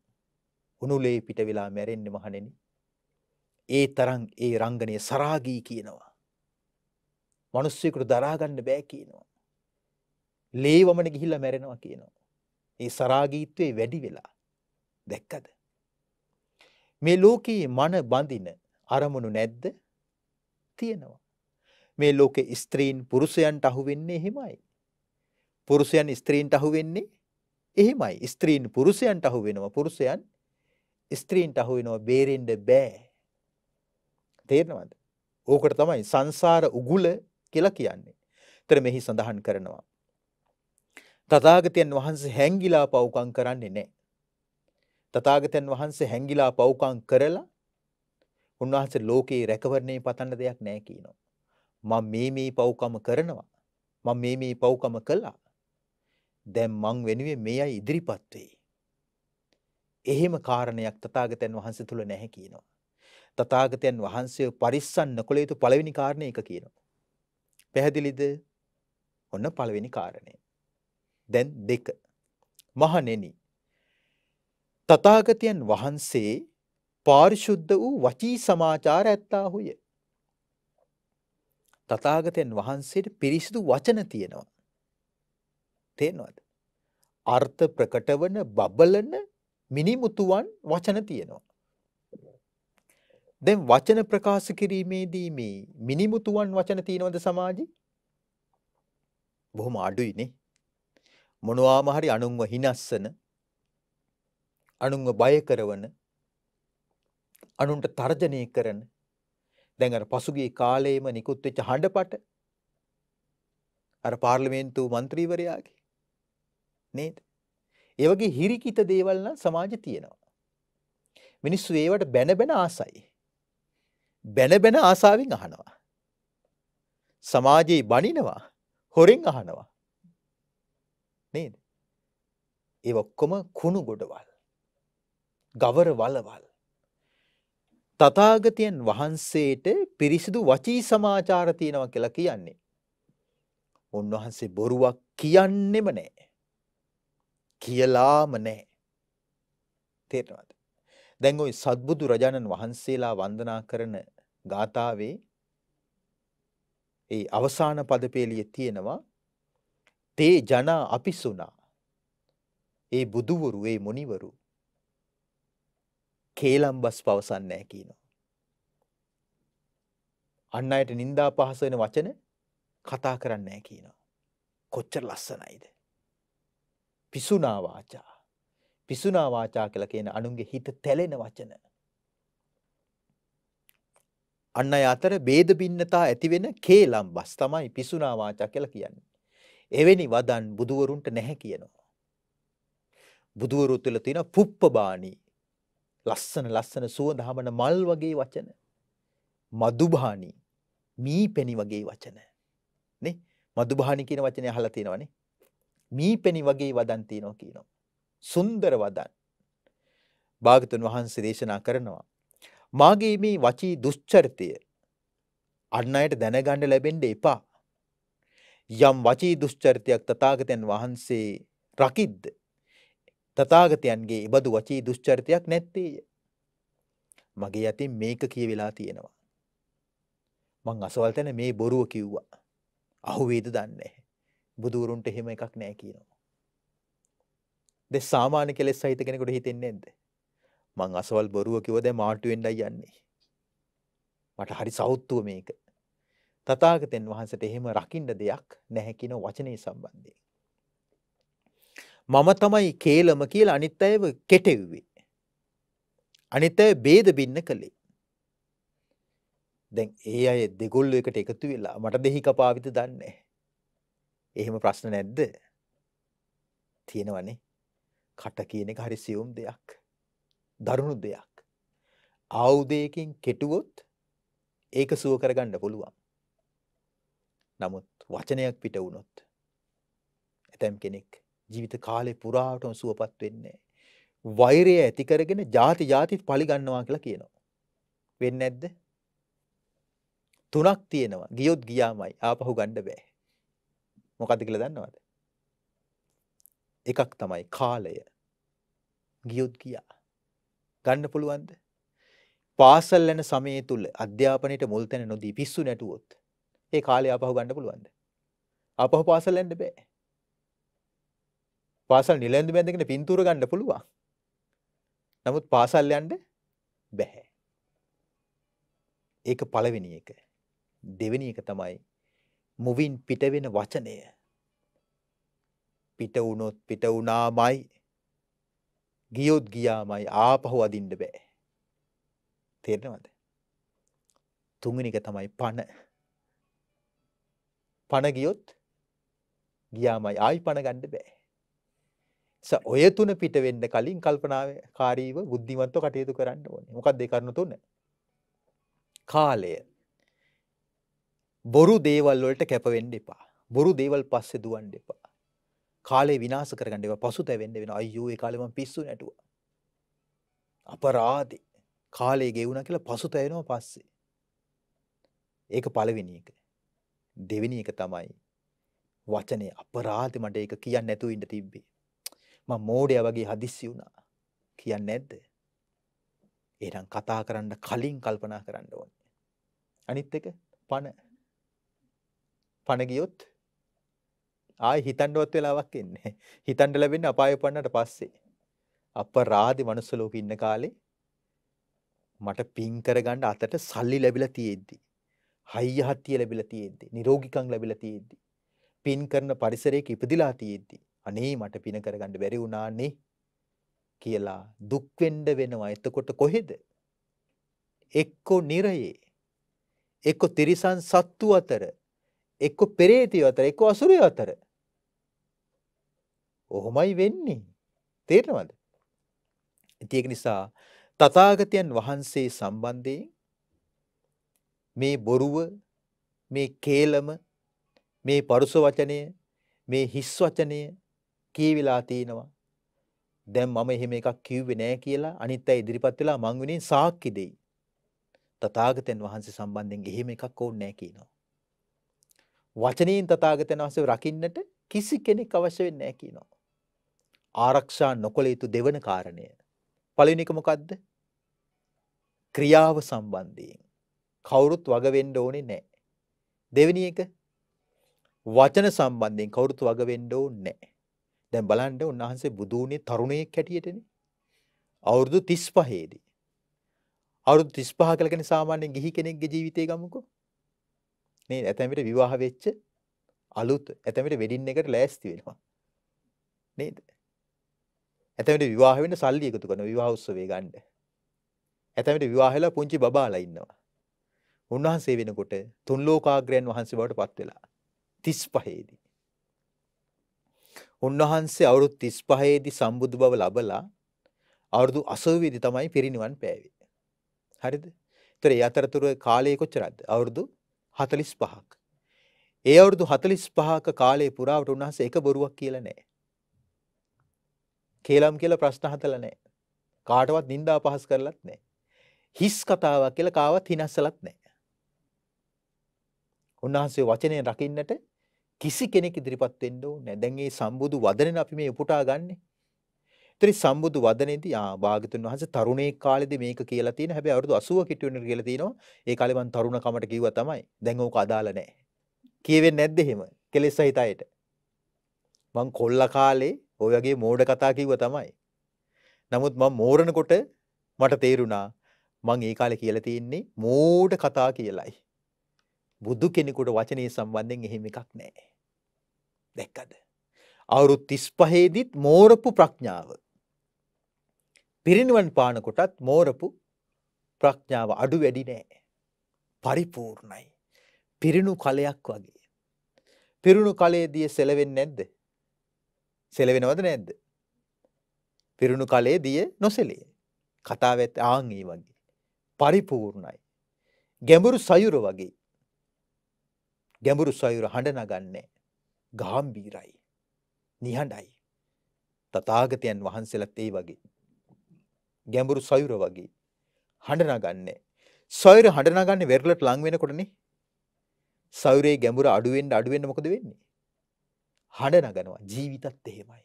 උණුලේ පිට වෙලා මැරෙන්නේ මහණෙනි. ඒ තරම් ඒ රංගනයේ සරාගී කියනවා. මිනිස්සෙකුට දරා ගන්න බෑ කියනවා. ලේවමන ගිහිල්ලා මැරෙනවා කියනවා. ඒ සරාගීත්වයේ වැඩි වෙලා දැක්කද? මේ ලෝකයේ මන බඳින අරමුණු නැද්ද? තියෙනවා. මේ ලෝකේ ස්ත්‍රීන් පුරුෂයන්ට අහු වෙන්නේ එහෙමයි. පුරුෂයන් ස්ත්‍රීන්ට අහු වෙන්නේ එහෙමයි ස්ත්‍රීන් පුරුෂයන්ට අහු වෙනවා පුරුෂයන් ස්ත්‍රීන්ට අහු වෙනවා බේරෙන්න බෑ. තේරෙනවද? ඕකට තමයි සංසාර උගුල කියලා කියන්නේ. ඒතර මෙහි සඳහන් කරනවා. තථාගතයන් වහන්සේ හැංගිලා පවුකම් කරන්නේ නැහැ. තථාගතයන් වහන්සේ හැංගිලා පවුකම් කරලා උන්වහන්සේ ලෝකේ රැකවරණය පතන්න දෙයක් නැහැ කියනවා. මම මේ මේ පවුකම කරනවා. මම මේ මේ පවුකම කළා. දැන් මං වෙනුවෙන් මේ අය ඉදිරිපත් වෙයි. එහෙම කාරණයක් තථාගතයන් වහන්සේ තුල නැහැ කියනවා. තථාගතයන් වහන්සේ පරිස්සම් නොකළ යුතු පළවෙනි කාරණේ එක කියනවා. පැහැදිලිද? ඔන්න පළවෙනි කාරණේ. දැන් දෙක. මහණෙනි. තථාගතයන් වහන්සේ පාරිශුද්ධ වූ වචී සමාචාර ඇත්තාහුය. තථාගතයන් වහන්සේට පිරිසිදු වචන තියෙනවා. තේනවද? අර්ථ ප්‍රකට වන බබලන මිනිමුතුවන් වචන තියෙනවා. දැන් වචන ප්‍රකාශ කිරීමේදී මේ මිනිමුතුවන් වචන තියෙනවද සමාජේ? බොහොම අඩුයිනේ. මොනවාම හරි අනුන්ව හිනස්සන අනුන්ව බය කරවන අනුන්ට තර්ජනය කරන දැන් අර පසුගිය කාලයේම නිකුත් වෙච්ච හඬපට අර පාර්ලිමේන්තු මන්ත්‍රීවරයාගේ නේද? ඒ වගේ හිරිකිත දේවල් නම් සමාජෙ තියෙනවා. මිනිස්සු ඒවට බැන බැන ආසයි. බැන බැන ආසාවෙන් අහනවා. සමාජයේ බනිනවා, හොරෙන් අහනවා. නේද? ඒ ඔක්කොම කුණු ගොඩවල්. ගවර වලවල්. තථාගතයන් වහන්සේට පිරිසිදු වචී සමාචාර තියෙනවා කියලා කියන්නේ. උන්වහන්සේ බොරුවක් කියන්නෙම නෑ. කියලාම නැහැ. තේරෙනවද? දැන් ওই සත්බුදු රජාණන් වහන්සේලා වන්දනා කරන ගාතාවේ ඒ අවසාන පදපේලියේ තියෙනවා තේ ජනා අපිසුනා. ඒ බුදුවරු ඒ මොනිවරු කේලම්බස් පවසන්නේ නැහැ කියනවා. අන් අයට නින්දා පහස වෙන වචන කතා කරන්නේ නැහැ කියනවා. කොච්චර ලස්සනයිද? පිසුනා වාචා. පිසුනා වාචා කියලා කියන අනුන්ගේ හිත තැලෙන වචන. අන්න අය අතර ભેද භින්නතා ඇති වෙන කේලම්බස් තමයි පිසුනා වාචා කියලා කියන්නේ. එවැනි වදන් බුදවරුන්ට නැහැ කියනවා. බුදවරු තුළ තියෙන පුප්පබාණී ලස්සන ලස්සන සුවඳ හමන මල් වගේ වචන මදුභාණී මීපෙනි වගේ වචන නේ මදුභාණී කියන වචනේ අහලා තියෙනවනේ මීපෙනි වගේ වදන් තියෙනවා කියනවා. සුන්දර වදන්. භාගතුන් වහන්සේ දේශනා කරනවා. මාගේ මේ වචී දුෂ්චරිතය අන් අයට දැනගන්න ලැබෙන්න එපා. යම් වචී දුෂ්චරිතයක් තථාගතයන් වහන්සේ රකිද්ද තථාගතයන්ගේ ඉබදු වචී දුෂ්චරිතයක් නැත්තේය. මගේ අතින් මේක කියවෙලා තියෙනවා. මං අසවල් තැන මේ බොරුව කිව්වා. අහුවේද දන්නේ බුදුරුන්ට එහෙම එකක් නෑ කියනවා. දෙ සාමාන්‍ය කෙලෙස් සහිත කෙනෙකුට හිතෙන්නේ නැද්ද? මං අසවල් බොරුව කිව්ව දැන් මාට්ටු වෙන්නයි යන්නේ. මට හරි සෞත්තුව මේක. තථාගතයන් වහන්සේට එහෙම රකින්න දෙයක් නැහැ කියන වචනේ සම්බන්ධයෙන්. මම තමයි කේලම කියලා අනිත් අයව කෙටෙව්වේ. අනිත් අය ભેද බින්න කළේ. දැන් ඒ අය දෙගොල්ලෝ එකට එකතු වෙලා මට දෙහි කපාවිත දන්නේ නැහැ. එහෙම ප්‍රශ්න නැද්ද? තියෙනවනේ. කට කියන එක හරි සියුම් දෙයක්. දරුණු දෙයක්. ආයුධයකින් කෙටුවොත් ඒක සුව කරගන්න පුළුවන්. නමුත් වචනයක් පිට වුණොත් ඇතම් කෙනෙක් ජීවිත කාලේ පුරාවටම සුවපත් වෙන්නේ වෛරය ඇති කරගෙන ಜಾති ಜಾතිත් පලි ගන්නවා කියලා කියනවා. වෙන්නේ නැද්ද? තුනක් තියෙනවා. ගියොත් ගියාමයි ආපහු ගන්න බෑ. මොකද්ද කියලා දන්නවද? එකක් තමයි කාලය. ගියොත් ගියා. ගන්න පුළුවන්ද? පාසල් යන සමයේ තුල අධ්‍යාපනයේ මුල් තැන නොදී පිස්සු නැටුවොත් ඒ කාලය ආපහු ගන්න පුළුවන්ද? ආපහු පාසල් යන්න බෑ. පාසල් නිලැඳු බැඳගෙන පින්තූර ගන්න පුළුවන්. නමුත් පාසල් යන්න බැහැ. ඒක පළවෙනි එක. දෙවෙනි එක තමයි මුවින් පිටවෙන වචනය පිට වුණොත් පිට වුණාමයි ගියොත් ගියාමයි ආපහු අදින්න බෑ තේරෙනවද තුන්වෙනි එක තමයි පණ පණ ගියොත් ගියාමයි ආයි පණ ගන්න බෑ ඔය තුන පිට වෙන්න කලින් කල්පනාකාරීව බුද්ධිමත්ව කටයුතු කරන්න ඕනේ. මොකක්ද ඒ කරුණු තුන? කාලය. බොරු දේවල් වලට කැපවෙන්න එපා. බොරු දේවල් පස්සේ දුවන්න එපා. කාලේ විනාශ කරගන්න එපා. පසුතැවෙන්න වෙනවා. අයියෝ ඒ කාලේ මම පිස්සු නැටුවා. අපරාධේ. කාලේ ගෙවුණා කියලා පසුතැවෙනවා පස්සේ. ඒක පළවෙනි එක. දෙවෙනි එක තමයි වචනේ අපරාධ මට ඒක කියන්න නැතුව ඉන්න තිබ්බේ. මම මෝඩයා වගේ හදිස්සි වුණා. කියන්නේ නැද්ද? එහෙනම් කතා කරන්න කලින් කල්පනා කරන්න ඕනේ. අනිත් එක පණ පණ ගියොත් ආයි හිතන්නවත් වෙලාවක් ඉන්නේ. හිතන්න ලැබෙන්නේ අපාය උපන්නට පස්සේ. අපරාදි මනුස්ස ලෝකෙ ඉන්න කාලේ මට පින් කරගන්න අතට සල්ලි ලැබිලා තියෙද්දි. හයිය හත්තිය ලැබිලා තියෙද්දි. නිරෝගිකම් ලැබිලා තියෙද්දි. පින් කරන පරිසරයක ඉපදිලා තියෙද්දි. අනේ මට පින කරගන්න බැරි වුණානේ කියලා දුක් වෙන්න වෙනවා. එතකොට කොහෙද? එක්කෝ නිරයේ එක්කෝ තිරිසන් සත්තු අතර එක්ක පෙරේතයෝ අතර එක්ක අසුරයෝ අතර. ඔහොමයි වෙන්නේ. තේරෙනවද? ඉතින් ඒක නිසා තථාගතයන් වහන්සේ සම්බන්ධයෙන් මේ බොරුව මේ කේලම මේ පරුස වචනය මේ හිස් වචනය කියවිලා තිනවා දැන් මම එහෙම එකක් කිව්වේ නෑ කියලා අනිත් අය ඉදිරිපත් වෙලා මං වෙනින් සාක්ෂි දෙයි තථාගතයන් වහන්සේ සම්බන්ධයෙන් එහෙම එකක් ඕනේ නෑ කියනවා වචනයෙන් තථාගතයන් වහන්සේ රකින්නට කිසි කෙනෙක් අවශ්‍ය වෙන්නේ නැහැ කියනවා. ආරක්ෂා නොකළ යුතු දෙවන කාරණය. පළවෙනි එක මොකද්ද? ක්‍රියාව සම්බන්ධයෙන් කවුරුත් වග වෙන්න ඕනේ නැහැ. දෙවෙනි එක වචන සම්බන්ධයෙන් කවුරුත් වග වෙන්න ඕනේ නැහැ. දැන් බලන්න උන්වහන්සේ බුදු වුණේ තරුණයෙක් හැටියටනේ. අවුරුදු 35 දී. අවුරුදු 35 කියලා කියන්නේ සාමාන්‍ය ගිහි කෙනෙක්ගේ ජීවිතය ගමුකෝ. මේ ඇතැම් විට විවාහ වෙච්ච අලුත් ඇතැම් විට වෙඩින් එකට ලෑස්ති වෙනවා. නේද? ඇතැම් විට විවාහ වෙන්න සල්ලි එකතු කරන විවාහ උත්සවය ගන්න. ඇතැම් විට විවාහ වෙලා පුංචි බබාලා ඉන්නවා. උන්වහන්සේ වෙනකොට තුන් ලෝකාග්‍රයන් වහන්සේ බවට පත් වෙලා 35 දී. උන්වහන්සේ අවුරුදු 35 දී සම්බුදු බව ලබලා අවුරුදු 80 දී තමයි පිරිනිවන් පෑවේ. හරිද? ඒතර ඒ අතරතුර කාලය කොච්චරද? අවුරුදු හතලිස් පහක්. ඒ අවුරුදු හතලිස් පහක කාලේ පුරාවට උන්වහන්සේ එක බොරුවක් කියල නෑ. කේලම් කියල ප්‍රශ්න හතල නෑ. කාටවත් නින්දා පහස් කරලත් නෑ. හිස් කතාවක් කියල කාවත් හිනස්සලත් නෑ. උන්වහන්සේ වචනය රකින්නට කිසි කෙනෙක් ඉදිරිපත් වෙන්න ඕනේ. දැන් මේ සම්බුදු වදනෙන් අපි මේ උපුටා ගන්නේ. ත්‍රි සම්බුදු වදනේදී ආ භාගතුන් වහන්සේ තරුණේ කාලෙදී මේක කියලා තියෙන හැබැයි අවුරුදු 80 කිට වෙනකල් කියලා තියෙනවා ඒ කාලේ මං තරුණ කමට කිව්වා තමයි දැන් ඕක අදාළ නැහැ කියවෙන්නේ නැද්ද එහෙම කෙලෙස් සහිත අයට මං කොල්ලා කාලේ ඔය වගේ මෝඩ කතා කිව්වා තමයි නමුත් මං මෝරනකොට මට තේරුණා මං ඒ කාලේ කියලා තියෙන්නේ මෝඩ කතා කියලායි බුදු කෙනෙකුට වචනය සම්බන්ධයෙන් එහෙම එකක් නෑ. දැක්කද. අවුරුත් තිස්පහේදිත් මෝරපු ප්‍රඥාව පිරිනිවන් පානකොටත් මෝරපු ප්‍රඥාව අඩු වැඩි නෑ. පරිපූර්ණයි. පිරිණු කලයක් වගේ. පිරුණු කලේදී සෙලවෙන් නැද්ද. සෙලවෙනවද නැද්ද. පිරුණු කලේ දිය නොසෙලේ. කතාව ඇත් ආංගී වගේ. පරිපූර්ණයි. ගැඹුරු සයුර වගේ. ගැඹුරු සයුර හඬ නගන්නේ. ගාම්බීරයි. නිහඬයි. තතාගතයන් වහන්සලත් ඒ වගේ. ගැඹුරු සයුර වගේ හඬ නගන්නේ. සයුර හඬ නගන්නේ වෙරළට ලං වෙනකොටනේ. සයුරේ ගැඹුර අඩු වෙන්න අඩු වෙන්න මොකද වෙන්නේ? හඬ නගනවා. ජීවිතත් එහෙමයි.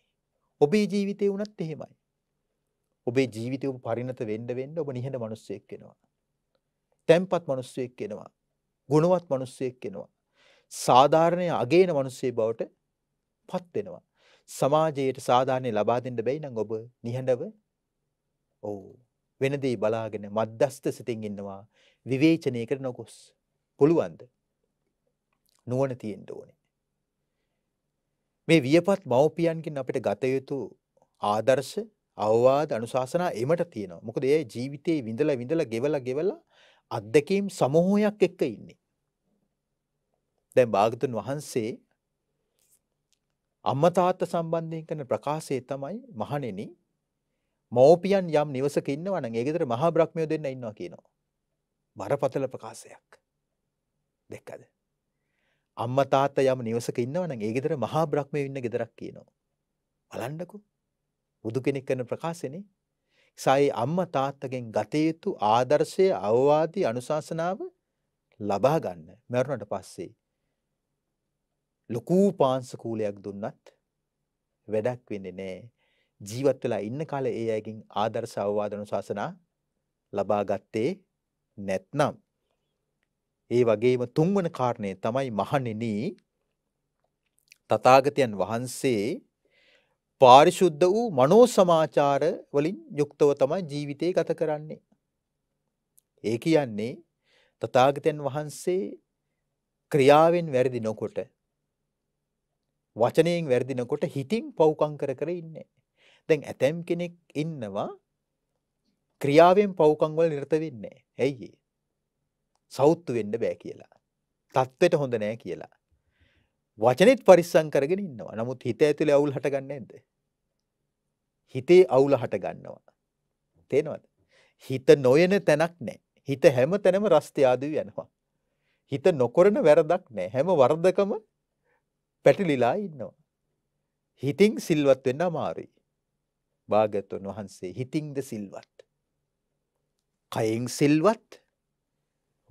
ඔබේ ජීවිතේ වුණත් එහෙමයි. ඔබේ ජීවිතය ඔබ පරිණත වෙන්න වෙන්න ඔබ නිහඬ මිනිස්සෙක් වෙනවා. තැම්පත් මිනිස්සෙක් වෙනවා. ගුණවත් මිනිස්සෙක් වෙනවා. සාධාරණයේ අගේන මිනිස්සේ බවට පත් වෙනවා. සමාජයට සාධාරණේ ලබා දෙන්න බැයි නම් ඔබ නිහඬව ඔව් වෙන දේ බලාගෙන මද්දස්ත සිතින් ඉන්නවා විවේචනයකට නොගොස් පුළුවන්ද නුවණ තියෙන්න ඕනේ මේ වියපත් මව්පියන්ගෙන් අපිට ගත යුතු ආදර්ශ අවවාද අනුශාසනා එමට තියෙනවා මොකද ඒ ජීවිතේ විඳලා විඳලා ගෙවලා ගෙවලා අත්දැකීම් සමූහයක් එක්ක ඉන්නේ දැන් භාගතුන් වහන්සේ අම්මා තාත්තා සම්බන්ධයෙන් කරන ප්‍රකාශය තමයි මහණෙනි මෝපියන් යම් නිවසක ඉන්නවා නම් ඒ ගෙදර මහා බ්‍රහ්මියෝ දෙන්න ඉන්නවා කියනවා. බරපතල ප්‍රකාශයක්. දෙකද? අම්මා තාත්තා යම් නිවසක ඉන්නවා නම් ඒ ගෙදර මහා බ්‍රහ්මියෝ ඉන්න ගෙදරක් කියනවා. බලන්නකෝ. බුදු කෙනෙක් කරන ප්‍රකාශනේ. සයි අම්මා තාත්තගෙන් ගත යුතු ආදර්ශය අවවාදී අනුශාසනාව ලබා ගන්න මරුණට පස්සේ ලොකු පාංශකූලයක් දුන්නත් වැඩක් වෙන්නේ නෑ ජීවත් වෙලා ඉන්න කාලේ ඒ අයගෙන් ආදර්ශ අවවාද අනුශාසනා ලබා ගත්තේ නැත්නම් ඒ වගේම තුන්වන කාරණය තමයි මහණෙනි තථාගතයන් වහන්සේ පාරිශුද්ධ වූ මනෝ සමාචාර වලින් යුක්තව තමයි ජීවිතේ ගත කරන්නේ. ඒ කියන්නේ තථාගතයන් වහන්සේ ක්‍රියාවෙන් වැරදි නොකොට වචනයෙන් වැරදි නොකොට හිතින් පව්කම් කර කර ඉන්නේ. දැන් ඇතැම් කෙනෙක් ඉන්නවා ක්‍රියාවෙන් පව්කං වල නිරත වෙන්නේ. ඇයි ඒ? සෞත්තු වෙන්න බෑ කියලා. தත්වෙට හොඳ නෑ කියලා. වචනෙත් පරිස්සම් කරගෙන ඉන්නවා. නමුත් හිත ඇතුලේ අවුල් හටගන්නේ නැද්ද? හිතේ අවුල හටගන්නවා. තේනවද? හිත නොයන තැනක් නෑ. හිත හැම තැනම රස්තියාදු යනවා. හිත නොකරන වැරදක් නෑ. හැම වරදකම පැටලිලා ඉන්නවා. හිතින් සිල්වත් වෙන්න අමාරුයි. භාගතුන් වහන්සේ හිතින්ද සිල්වත් කයෙන් සිල්වත්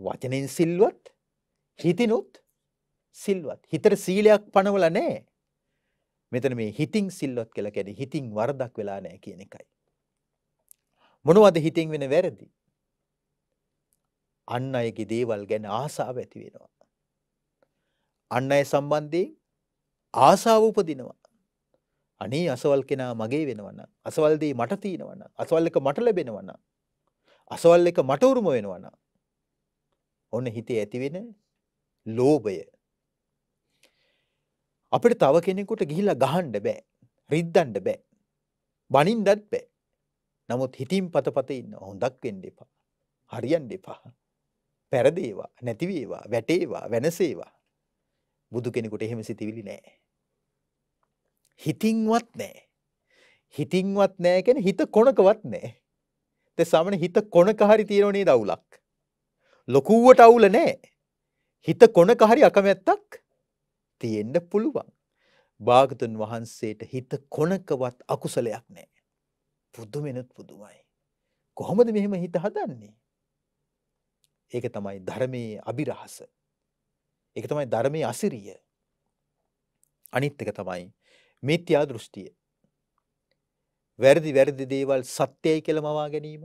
වචනෙන් සිල්වත් හිතිනුත් සිල්වත් හිතට සීලයක් පනවලා නැහැ මෙතන මේ හිතින් සිල්වත් කියලා කියන්නේ හිතින් වරදක් වෙලා නැහැ කියන එකයි මොනවද හිතින් වෙන වැරදි අන් අයගේ දේවල් ගැන ආසාව ඇති වෙනවා අන් අය සම්බන්ධයෙන් ආසාව උපදිනවා අනේ අසවල් කෙනා මගේ වෙනවන්න අසවල් දේ මට තියෙනවන්න අසවල් එක මට ලැබෙනවන්න අසවල් එක මට උරුම වෙනවන්න ඔන්න හිතේ ඇතිවෙන ලෝභය අපිට තව කෙනෙකුට ගිහිලා ගහන්න බෑ රිද්දන්න බෑ බනින්නත් බෑ නමුත් හිතින් පතපත ඉන්න හොඳක් වෙන්න එපා හරියන්න එපා පැරදේවා නැතිවේවා වැටේවා වෙනසේවා බුදු කෙනෙකුට එහෙම සිතිවිලි නෑ හිතින්වත් නෑ. හිතින්වත් නෑකෙන හිත කොනකවත් නෑ. ත සමන හිත කොනක හරි තියෙනනේ දවුලක්. ලොකුවට අවුල නෑ. හිත කොනක හරි අකමැත්තක් තියෙන්ඩ පුළුවන්. භාගතුන් වහන්සේට හිත කොනකවත් අකුසලයක් නෑ. පුද්දුමෙනුත් පුදුමයි. කොහොමද මෙහෙම හිත හදන්නේ. ඒක තමයි ධර්මයේ අභිරහස. එක තමයි ධර්මය අසිරිය අනිත් එක තමයි මිත්‍යා දෘෂ්ටිය. වැරදි වැරදි දේවල් සත්‍යයි කියලා මවා ගැනීම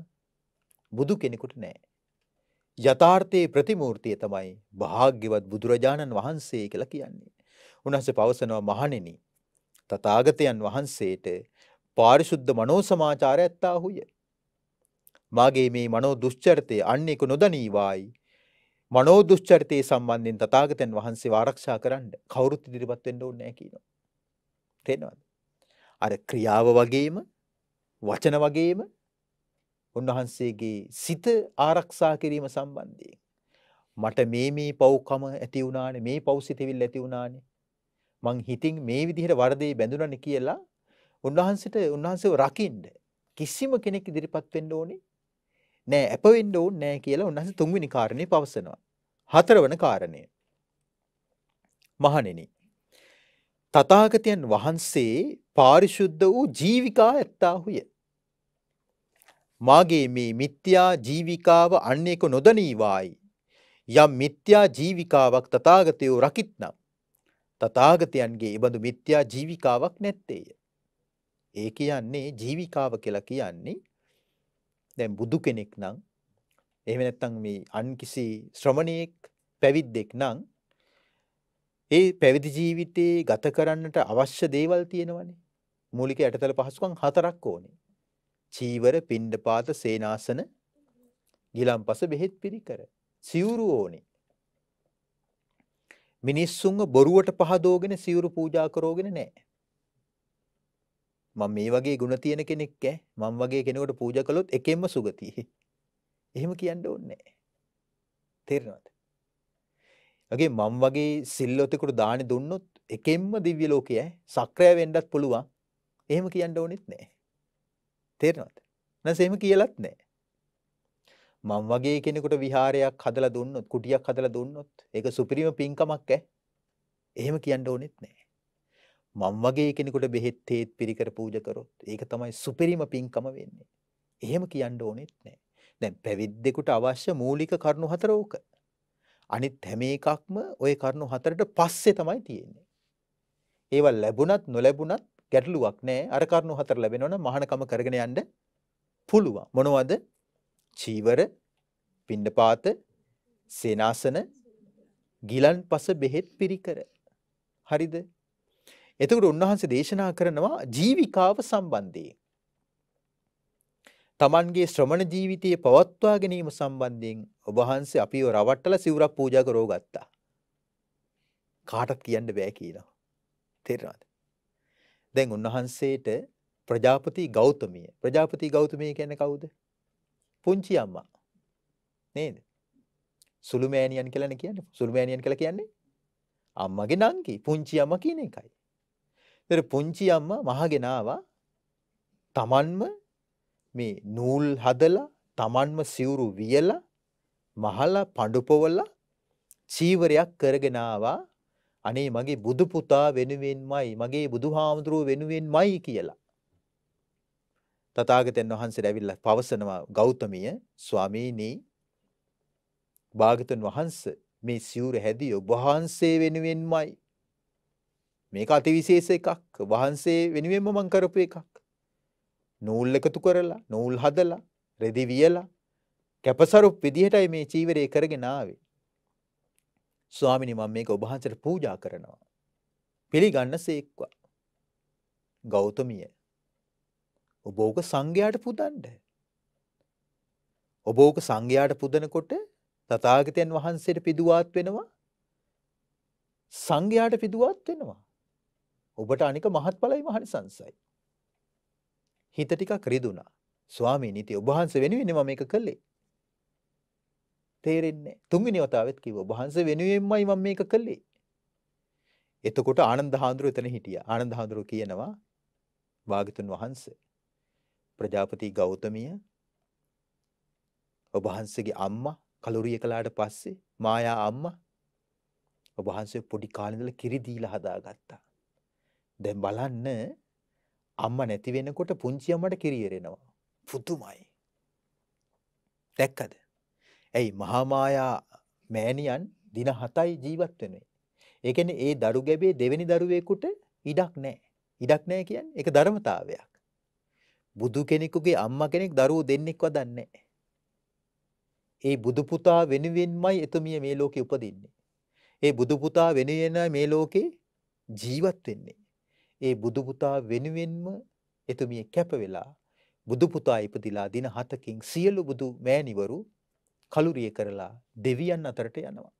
බුදු කෙනෙකුට නෑ. යථාර්ථයේ ප්‍රතිමූර්තිය තමයි භාග්‍යවත් බුදුරජාණන් වහන්සේ කියලා කියන්නේ. උන්වහන්සේ පවසනවා මහණෙනි තථාගතයන් වහන්සේට පාරිශුද්ධ මනෝ සමාචාරය ඇත්තාහුය. මාගේ මේ මනෝ දුෂ්චරිතය අන්නෙකු නොදනීවායි මනෝ දුෂ්චරිතය සම්බන්ධයෙන් තථාගතයන් වහන්සේ ආරක්ෂා කරන්න කවුරුත් ඉදිරිපත් වෙන්න ඕනේ නැහැ කියනවා. තේනවද. අර ක්‍රියාව වගේම වචන වගේම උන්වහන්සේගේ සිත ආරක්ෂා කිරීම සම්බන්ධයෙන්. මට මේ මේ පව්කම ඇති වුණානේ මේ පෞසිතවිල් ඇති වුණානේ. මං හිතින් මේ විදිහට වරදේ බැඳුනන කියලා උන්වහන්සට උන්වහන්සේව රකින්ඩ. කිසිම කෙනෙක් ඉදිරිපත් වෙන්න ඕනේ නෑ ඇපවෙන්න ඕනේ නෑ කියලා උන්වහන්සේ තුන්වෙනි කාරණේ පවසනවා. හතරවන කාරණය. මහණෙනි තථාගතයන් වහන්සේ පාරිශුද්ධ වූ ජීවිකා ඇත්තාහුය. මාගේ මේ මිත්‍යා ජීවිකාව අන්නේක නොදනීවායි. යම් මිත්‍යා ජීවිකාවක් තථාගතයෝ රකිත්නම් තථාගතයන්ගේ ඉබඳු මිත්‍යා ජීවිකාවක් නැත්තේය. ඒ කියන්නේ ජීවිකාව කියලා කියන්නේ දැන් බුදු කෙනෙක් නම් එහෙම නැත්නම් මේ අන් කිසි ශ්‍රමණයෙක් පැවිද්දෙක් නම් ඒ පැවිදි ජීවිතේ ගත කරන්නට අවශ්‍ය දේවල් තියෙනවනේ. මූලික යටතල පහසුකම් හතරක් ඕනේ. චීවර, පිණ්ඩපාත, සේනාසන, ගිලම්පස බෙහෙත් පිරිකර, සිවුරු ඕනේ. මිනිස්සුන්ව බොරුවට පහදෝගෙන සිවුරු පූජා කරෝගෙන නැහැ. මම මේ වගේ ಗುಣ තියෙන කෙනෙක් ඈ මම වගේ කෙනෙකුට පූජා කළොත් එකෙන්ම සුගතියි. එහෙම කියන්න ඕනේ නැහැ. තේරෙනවද? වගේ මම වගේ සිල්ලොතෙකුට දානි දුන්නොත් එකෙන්ම දිව්‍ය ලෝකයේ සක්‍රිය වෙන්නත් පුළුවන්. එහෙම කියන්න ඕනෙත් නෑ. තේරෙනවද? නැසෙ එහෙම කියලත් නෑ. මම වගේ කෙනෙකුට විහාරයක් හදලා දුන්නොත්, කුටියක් හදලා දුන්නොත් ඒක සුපිරිම පින්කමක් ඈ. එහෙම කියන්න ඕනෙත් නෑ. මම වගේ කෙනෙකුට බෙහෙත් තේත් පිරිකර පූජා කරොත් ඒක තමයි සුපිරිම පින්කම වෙන්නේ. එහෙම කියන්න ඕනෙත් නෑ. දැන් පැවිද්දෙකුට අවශ්‍ය මූලික කරුණු හතර ඕක. අනිත් හැම එකක්ම ওই කරුණු හතරට පස්සේ තමයි තියෙන්නේ. ඒවා ලැබුණත් නොලැබුණත් ගැටලුවක් නෑ. අර කරුණු හතර ලැබෙනවනම් මහානකම කරගෙන යන්න පුළුවන්. මොනවද? චීවර, පිණ්ඩපාත, සේනාසන, ගිලන්පස බෙහෙත් පිරිකර. හරිද? එතකොට උන්වහන්සේ දේශනා කරනවා ජීවිකාව සම්බන්ධයෙන්. Tamanගේ ශ්‍රමණ ජීවිතයේ පවත්වා ගැනීම සම්බන්ධයෙන් ඔබ වහන්සේ අපිව රවට්ටලා සිවුරක් පූජා කරව ගත්තා. කාටත් කියන්න බෑ කියනවා. තේරෙනවද? දැන් උන්වහන්සේට ප්‍රජාපති ගෞතමිය. ප්‍රජාපති ගෞතමිය කියන්නේ කවුද? පුංචි අම්මා. නේද? සුළුමෑණියන් කියලානේ කියන්නේ. සුළුමෑණියන් කියලා කියන්නේ අම්මගේ නංගි, පුංචි අම්මා කියන එකයි. ඒතර පුංචි අම්මා මහගෙන ආවා. Tamanම මේ නූල් හදලා Tamanම සිවුරු වියලා මහලා පඬුපොවලා චීවරයක් කරගෙන ආවා අනේ මගේ බුදු පුතා වෙනුවෙන්මයි මගේ බුදුහාමුදුරුව වෙනුවෙන්මයි කියලා තථාගතයන් වහන්සේ ඇවිල්ලා පවසනවා ගෞතමිය ස්වාමීනි භාගතුන් වහන්ස මේ සිවුර හැදී ඔබ වහන්සේ වෙනුවෙන්මයි මේක අතිවිශේෂ එකක් වහන්සේ වෙනුවෙන්ම මම කරපු එකක් නූල් එකතු කරලා නූල් හදලා රෙදි වියලා කැපසරුප් විදිහටයි මේ චීවරය කරගෙන ආවේ. ස්වාමිනි මම මේක ඔබ වහන්සේට පූජා කරනවා. පිළිගන්න සේක්වා. ගෞතමිය. ඔබ ඕක සංඝයාට පුදන්න. ඔබ ඕක සංඝයාට පුදනකොට තථාගතයන් වහන්සේට පිදුවාත් වෙනවා. සංඝයාට පිදුවාත් වෙනවා. ඔබට අනික මහත්ඵලයි මහනිසංසයි. හිත ටිකක් රිදුනා. ස්වාමීනි ඉතින් ඔබ වහන්සේ වෙනුවෙන් මම මේක කළේ. තේරෙන්නේ. තුන්වෙනි වතාවෙත් කිව්වා ඔබ වහන්සේ වෙනුවෙන්මයි මම මේක කළේ. එතකොට ආනන්ද හාමුදුරුවෝ එතන හිටියා. ආනන්ද හාමුදුරුවෝ කියනවා වාගතුන් වහන්සේ ප්‍රජාපති ගෞතමිය ඔබ වහන්සේගේ අම්මා කලුරිය කළාට පස්සේ මායා අම්මා ඔබ වහන්සේ පොඩි කාලේ ඉඳලා කිරි දීලා හදාගත්තා. දැන් බලන්න අම්මා නැති වෙනකොට පුංචි අම්මට කිරියරෙනවා. පුදුමයි. දැක්කද? ඇයි මහා මායා මෑණියන් දින 7යි ජීවත් වෙන්නේ. ඒ කියන්නේ ඒ දරු ගැබේ දෙවෙනි දරුවෙකුට ඉඩක් නැහැ. ඉඩක් නැහැ කියන්නේ ඒක ධර්මතාවයක්. බුදු කෙනෙකුගේ අම්මා කෙනෙක් දරුවෝ දෙන්නෙක් වදන්නේ ඒ බුදු පුතා වෙනුවෙන්මයි එතුමිය මේ ලෝකේ උපදින්නේ. ඒ බුදු පුතා වෙනුවෙන් මේ ලෝකේ ජීවත් වෙන්නේ. ඒ බුදු පුතා වෙනුවෙන්ම එතුමිය කැප වෙලා බුදු පුතා ඉපදිලා දින 7කින් සියලු බුදු මෑණිවරු කලුරිය කරලා දෙවියන් අතරට යනවා.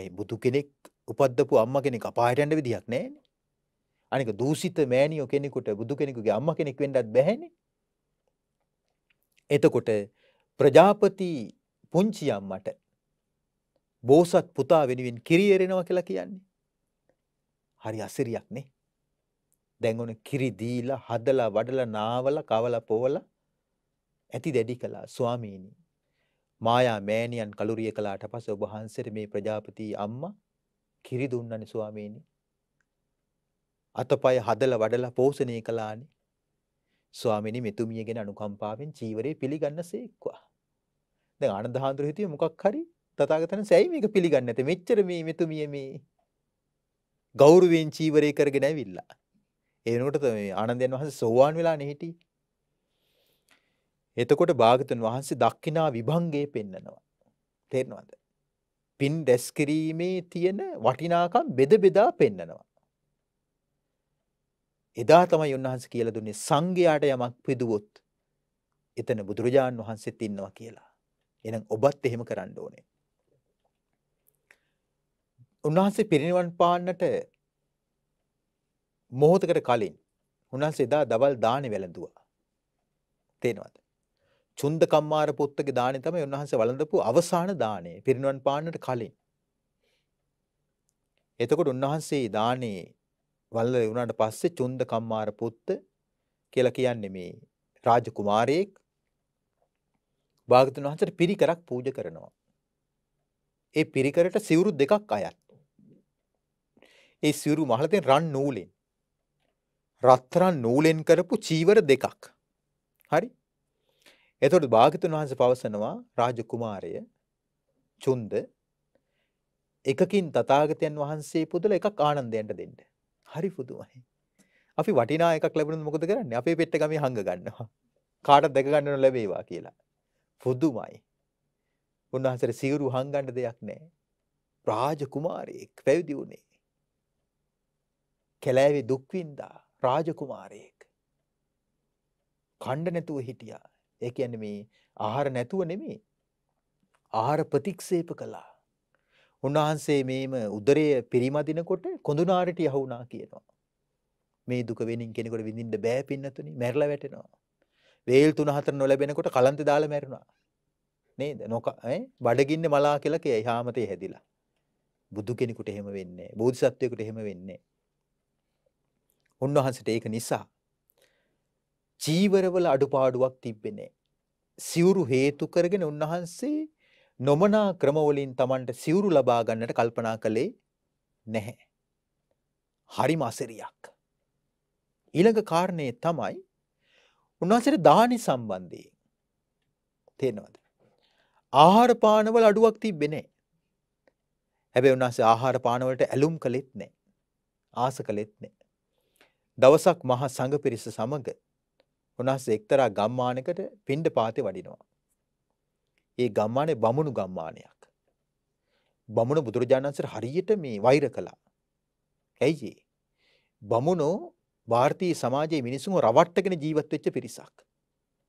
එයි බුදු කෙනෙක් උපද්දපු අම්මා කෙනෙක් අපායට යන්න විදියක් නැහැනේ. අනික දූෂිත මෑණියෝ කෙනෙකුට බුදු කෙනෙකුගේ අම්මා කෙනෙක් වෙන්නත් බැහැනේ. එතකොට ප්‍රජාපති පුංචි අම්මට බෝසත් පුතා වෙනුවෙන් කිරියරෙනවා කියලා කියන්නේ. හරි අසිරියක් නේ. දැන් ඔන කිරි දීලා හදලා වඩලා නාවලා කවලා පොවලා ඇති දැඩි කළා ස්වාමීනි මායා මෑණියන් කලුරිය කළාට පස්සේ ඔබ වහන්සේට මේ ප්‍රජාපති අම්මා කිරි දුන්නනේ ස්වාමීනි අතපය හදලා වඩලා පෝෂණය කළානේ ස්වාමිනි මෙතුමිය ගැන අනුකම්පාවෙන් චීවරේ පිළිගන්නසේක්වා. දැන් ආනන්ද හාමුදුරුවෝ හිතුවේ මොකක් හරි තථාගතයන් සෑයි මේක පිළිගන්නේ නැත. මෙච්චර මේ මෙතුමිය මේ ගෞරවයෙන් චීවරේ කරගෙන ඇවිල්ලා. එනකොට ආනන්දයන් වහන්සේ සෝවාන් වෙලා නෙහිටි. එතකොට භාගතුන් වහන්සේ දක්ෂිනා විභංගේ පෙන්නනවා. තේරෙනවද? පින් දැස් කිරීමේ තියෙන වටිනාකම් බෙද බෙදා පෙන්නනවා. එදා තමයි උන්වහන්සේ කියලා දුන්නේ සංඝයාට යමක් පිදුවොත් එතන බුදුරජාණන් වහන්සේත් ඉන්නවා කියලා. එහෙනම් ඔබත් එහෙම කරන්න ඕනේ. උන්වහන්සේ පිරිනිවන් පාන්නට මොහොතකට කලින් උන්වහන්සේ එදා දවල් දානේ වැළඳුවා. තේනවද? චුන්දකම්මාර පුත්තගේ දානේ තමයි උන්වහන්සේ වළඳපු අවසාන දානේ පිරිනුවන් පාන්නට කලින්. එතකොට උන්වහන්සේ දානේ වළඳ වුණාට පස්සේ චුන්දකම්මාර පුත්ත කියලා කියන්නේ මේ රාජකුමාරයෙක් භාගතුන් වහන්සේට පිරිකරක් පූජා කරනවා. ඒ පිරිකරට සිවුරු දෙකක් අයත්. ඒ සිවුරු මහලතෙන් රන් නූලෙන් රත්තරන් නූලෙන් කරපු චීවර දෙකක්. හරි. එතකොට භාගතුන් වහන්සේ පවසනවා රාජකුමාරය චුන්ද එකකින් තථාගතයන් වහන්සේ පුදලා එකක් ආනන්දයන්ට දෙන්න. හරි පුදුමයි. අපි වටිනා එකක් ලැබුණොත් මොකද කරන්නේ? අපේ පෙට්ට ගමේ හංග ගන්නවා. කාට දැක ගන්නව ලැබේවා කියලා. පුදුමයි. උන්වහන්සේට සිවුරු හංගන්න දෙයක් නැහැ. රාජකුමාරයෙක් පැවිදි වුණේ. කැලෑවේ දුක් විඳා රාජකුමාරයෙක්. කණ්ඩ නැතුව හිටියා. ඒ කියන්නේ මේ ආහාර නැතුව නෙමෙයි. ආහාර ප්‍රතික්ෂේප කළා. උන්වහන්සේ මේම උදරය පිරිමදිනකොට කොඳුනාරට යහු වුණා කියනවා. මේ දුක වෙනින් කෙනෙකුට විඳින්න බෑ පින්නතුනි මැරිලා වැටෙනවා. වේල් තුන හතර නොලැබෙනකොට කලන්ත දාලා මැරුණා. නේද? නොක ඈ බඩගින්නේ මලා කියලා කියයි හාමතේ හැදිලා. බුදු කෙනෙකුට එහෙම වෙන්නේ. බෝධිසත්වයෙකුට එහෙම වෙන්නේ. උන්වහන්සට ඒක නිසා. චීවරවල අඩුපාඩුවක් තිබ්බෙනේ. සිවුරු හේතු කරගෙන උන්වහන්සේ නොමනා ක්‍රමවලින් තමන්ට සිවුරු ලබා ගන්නට කල්පනා කළේ නැහැ. හරිම අසිරියක්. ඊළඟ කාරණය තමයි උන්වහන්සට දානි සම්බන්ධයෙන් තියෙනවද. ආහාර පානවල අඩුවක් තිබෙනේ. හැබැයි උන්වහන්සේ ආහාර පානවලට ඇලුම් කළෙත් නැහැ. ආස කළෙත් නැහැ. දවසක් මහා සංඝ පිරිස සමග උන්වහන්සේ එක්තරා ගම්මානයකට පිණ්ඩපාතේ වඩිනවා. ඒ ගම්මානේ බමුණු ගම්මානයක්. බමුණු බුදුරජාණන් වහන්සේ හරියට මේ වෛර කළා. ඇයි බමුණු ಭಾರತೀಯ සමාජයේ මිනිසුන්ව රවට්ටගෙන ජීවත් වෙච්ච පිරිසක්.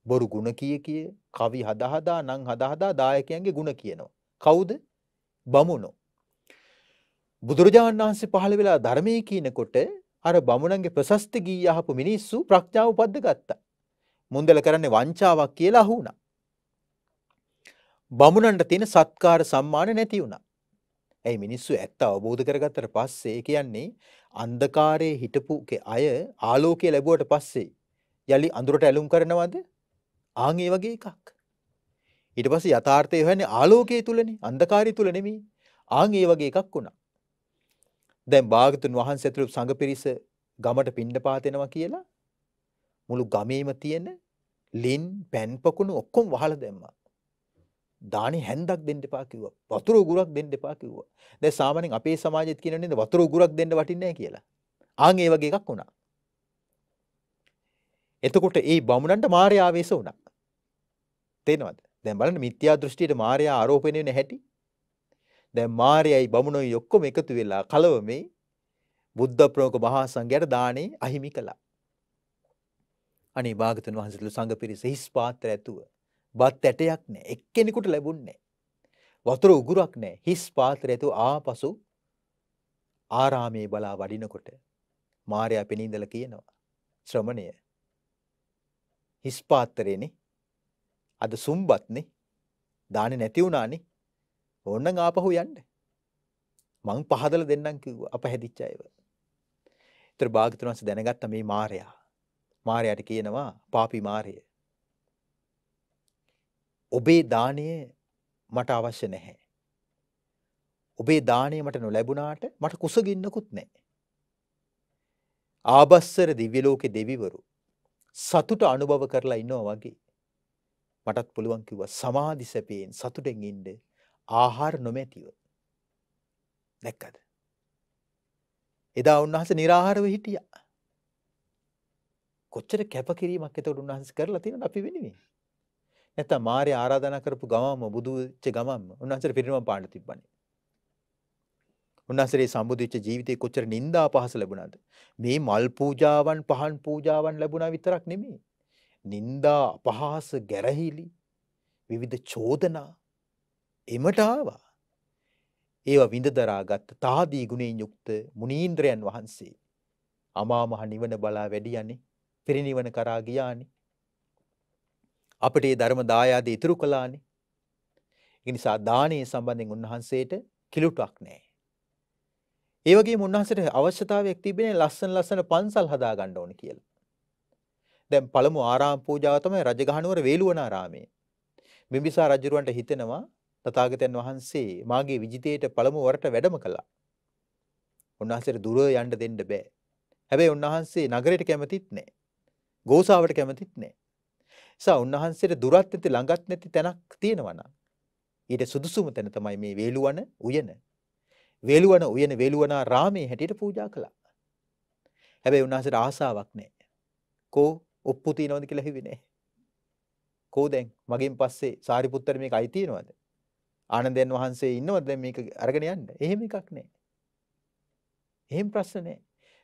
බොරු ಗುಣ කී කී කවි හදා හදා නම් හදා හදා දායකයන්ගේ ಗುಣ කියනවා. කවුද? බමුණෝ. බුදුරජාණන් වහන්සේ පහළ වෙලා ධර්මයේ කියනකොට අර බමුණන්ගේ ප්‍රශස්ත ගී අහපු මිනිස්සු ප්‍රඥාව උපද්ද ගත්තා. මුන්දල කරන්නේ වංචාවක් කියලා අහු වුණා. බමුණන්ට තියෙන සත්කාර සම්මාන නැති වුණා. ඇයි මිනිස්සු ඇත්ත අවබෝධ කරගත්තට පස්සේ කියන්නේ අන්ධකාරයේ හිටපු අය ආලෝකය ලැබුවට පස්සේ යලි අඳුරට ඇලුම් කරනවද? ආන් ඒ වගේ එකක්. ඊට පස්සේ යථාර්ථය හොයන්නේ ආලෝකයේ තුලනේ අන්ධකාරය තුල නෙමෙයි. ආන් ඒ වගේ එකක් වුණා. දැන් භාගතුන් වහන්සේ ඇතුළු සංඝ පිරිස ගමට පිණ්ඩපාත එනවා කියලා මුළු ගමේම තියෙන ලින් පැන් පකුණු ඔක්කොම වහලා දැම්මා. දානේ හැන්දක් දෙන්න එපා කිව්වා. වතුර උගුරක් දෙන්න එපා කිව්වා. දැන් සාමාන්‍යයෙන් අපේ සමාජෙත් කියනනේ වතුර උගුරක් දෙන්න වටින්නේ නැහැ කියලා. ආන් ඒ වගේ එකක් වුණා. එතකොට ඒ බමුණන්ට මාර්යා ආවේශ වුණා. තේනවද? දැන් බලන්න මිත්‍යා දෘෂ්ටියට මාර්යා ආරෝපණය වෙන හැටි දැන් මාරයයි බමුණොයි ඔක්කොම එකතු වෙලා කලව මේ බුද්ධ ප්‍රමුඛ මහා සංඝයාට දානේ අහිමි කළා. අනේ භාගතුන් වහන්සේතුළු සංඝ පිරිස හිස් පාත්‍ර ඇතුව බත් ඇටයක් නැහැ. එක්කෙනෙකුට ලැබුණේ වතුර උගුරක් නැහැ. හිස් පාත්‍ර ඇතුව ආපසු ආරාමේ බලා වඩිනකොට මාර්යා පෙනීඳලා කියනවා ශ්‍රමණය හිස් පාත්‍රේනේ අද සුම්බත්නේ දානේ නැති වුණානේ ඕනනම් ආපහු යන්න. මං පහදලා දෙන්නම් කිව්වා අප හැදිච්ච අයව. ඒතර භාග්‍යතුන් වහන්සේ දැනගත්ත මේ මායයා. මායයට කියනවා පාපි මායය. ඔබේ දාණය මට අවශ්‍ය නැහැ. ඔබේ දාණය මට නොලැබුණාට මට කුසගින්නකුත් නැහැ. ආබස්සර දිව්‍ය ලෝකේ දෙවිවරු සතුට අනුභව කරලා ඉන්නවා වගේ මටත් පුළුවන් කිව්වා සමාධි සැපයෙන් සතුටෙන් ඉන්න ආහාර නොමැතිව. දැක්කද. එදා උන්වහස නිරාහාරව හිටිය. කොච්චර කැපකිරීමක් එතකට උන්වහස කරලා තියෙන අපි වෙනුවෙන්. නැත මාරය ආරාධනා කරපු ගමම බුදුච්ච ගමම් උන්වහසර පිරිනුවම් පාණ්ඩ තිබ්බනේ. උන්වහසරේ සම්බුදුච්ච ජීවිතය කොච්චර නින්දා පහස ලැබුණාද. මේ මල් පූජාවන් පහන් පූජාවන් ලැබුණා විතරක් නෙමේ. නින්දා අපහාස ගැරහිලි විවිධ චෝදනා එමට ආවා. ඒවා විඳදරාගත්ත තාදී ගුණෙන් යුක්ත මුනීන්ද්‍රයන් වහන්සේ. අමාමහ නිවන බලා වැඩියනේ පිරිනිවන කරා ගියානේ. අපට ඒ ධර්ම දායාද ඉතුරු කළානේ. ඒ නිසා දානයේ සම්බන්ධයෙන් උන්වහන්සේට කිලුටක් නැහැ. ඒ වගේම උන්වහන්සේට අවශ්‍යතාවයක් තිබෙන්නේ ලස්සන ලස්සන පන්සල් හදා ගන්න ඕන කියලා. දැන් පළමු ආරාම පූජාව තමයි රජගහනුවර වේළුවනාරාමයේ. බිම්බිසාර රජුරවන්ට හිතෙනවා තථාගතයන් වහන්සේ මාගේ විජිතයට පළමු වරට වැඩම කළා. උන්වහන්සේට දුර යන්න දෙන්න බෑ. හැබැයි උන්වහන්සේ නගරයට කැමතිත් නෑ. ගෝසාවට කැමතිත් නෑ. නිසා උන්වහන්සේට දුරත් නැති ළඟත් නැති තැනක් තියෙනවා නම් ඊට සුදුසුම තැන තමයි මේ වේලුවන උයන. වේලුවන උයන වේලුවනා රාමයේ හැටියට පූජා කළා. හැබැයි උන්වහන්සේට ආසාවක් නැහැ. කෝ ඔප්පු තියනවද කියලා හිවි නැහැ. කෝ දැන් මගෙන් පස්සේ සාරිපුත්තර මේක අයිති වෙනවද? ආනන්දයන් වහන්සේ ඉන්නවද දැන් මේක අරගෙන යන්න? එහෙම එකක් නෑ. එහෙම ප්‍රශ්න නෑ.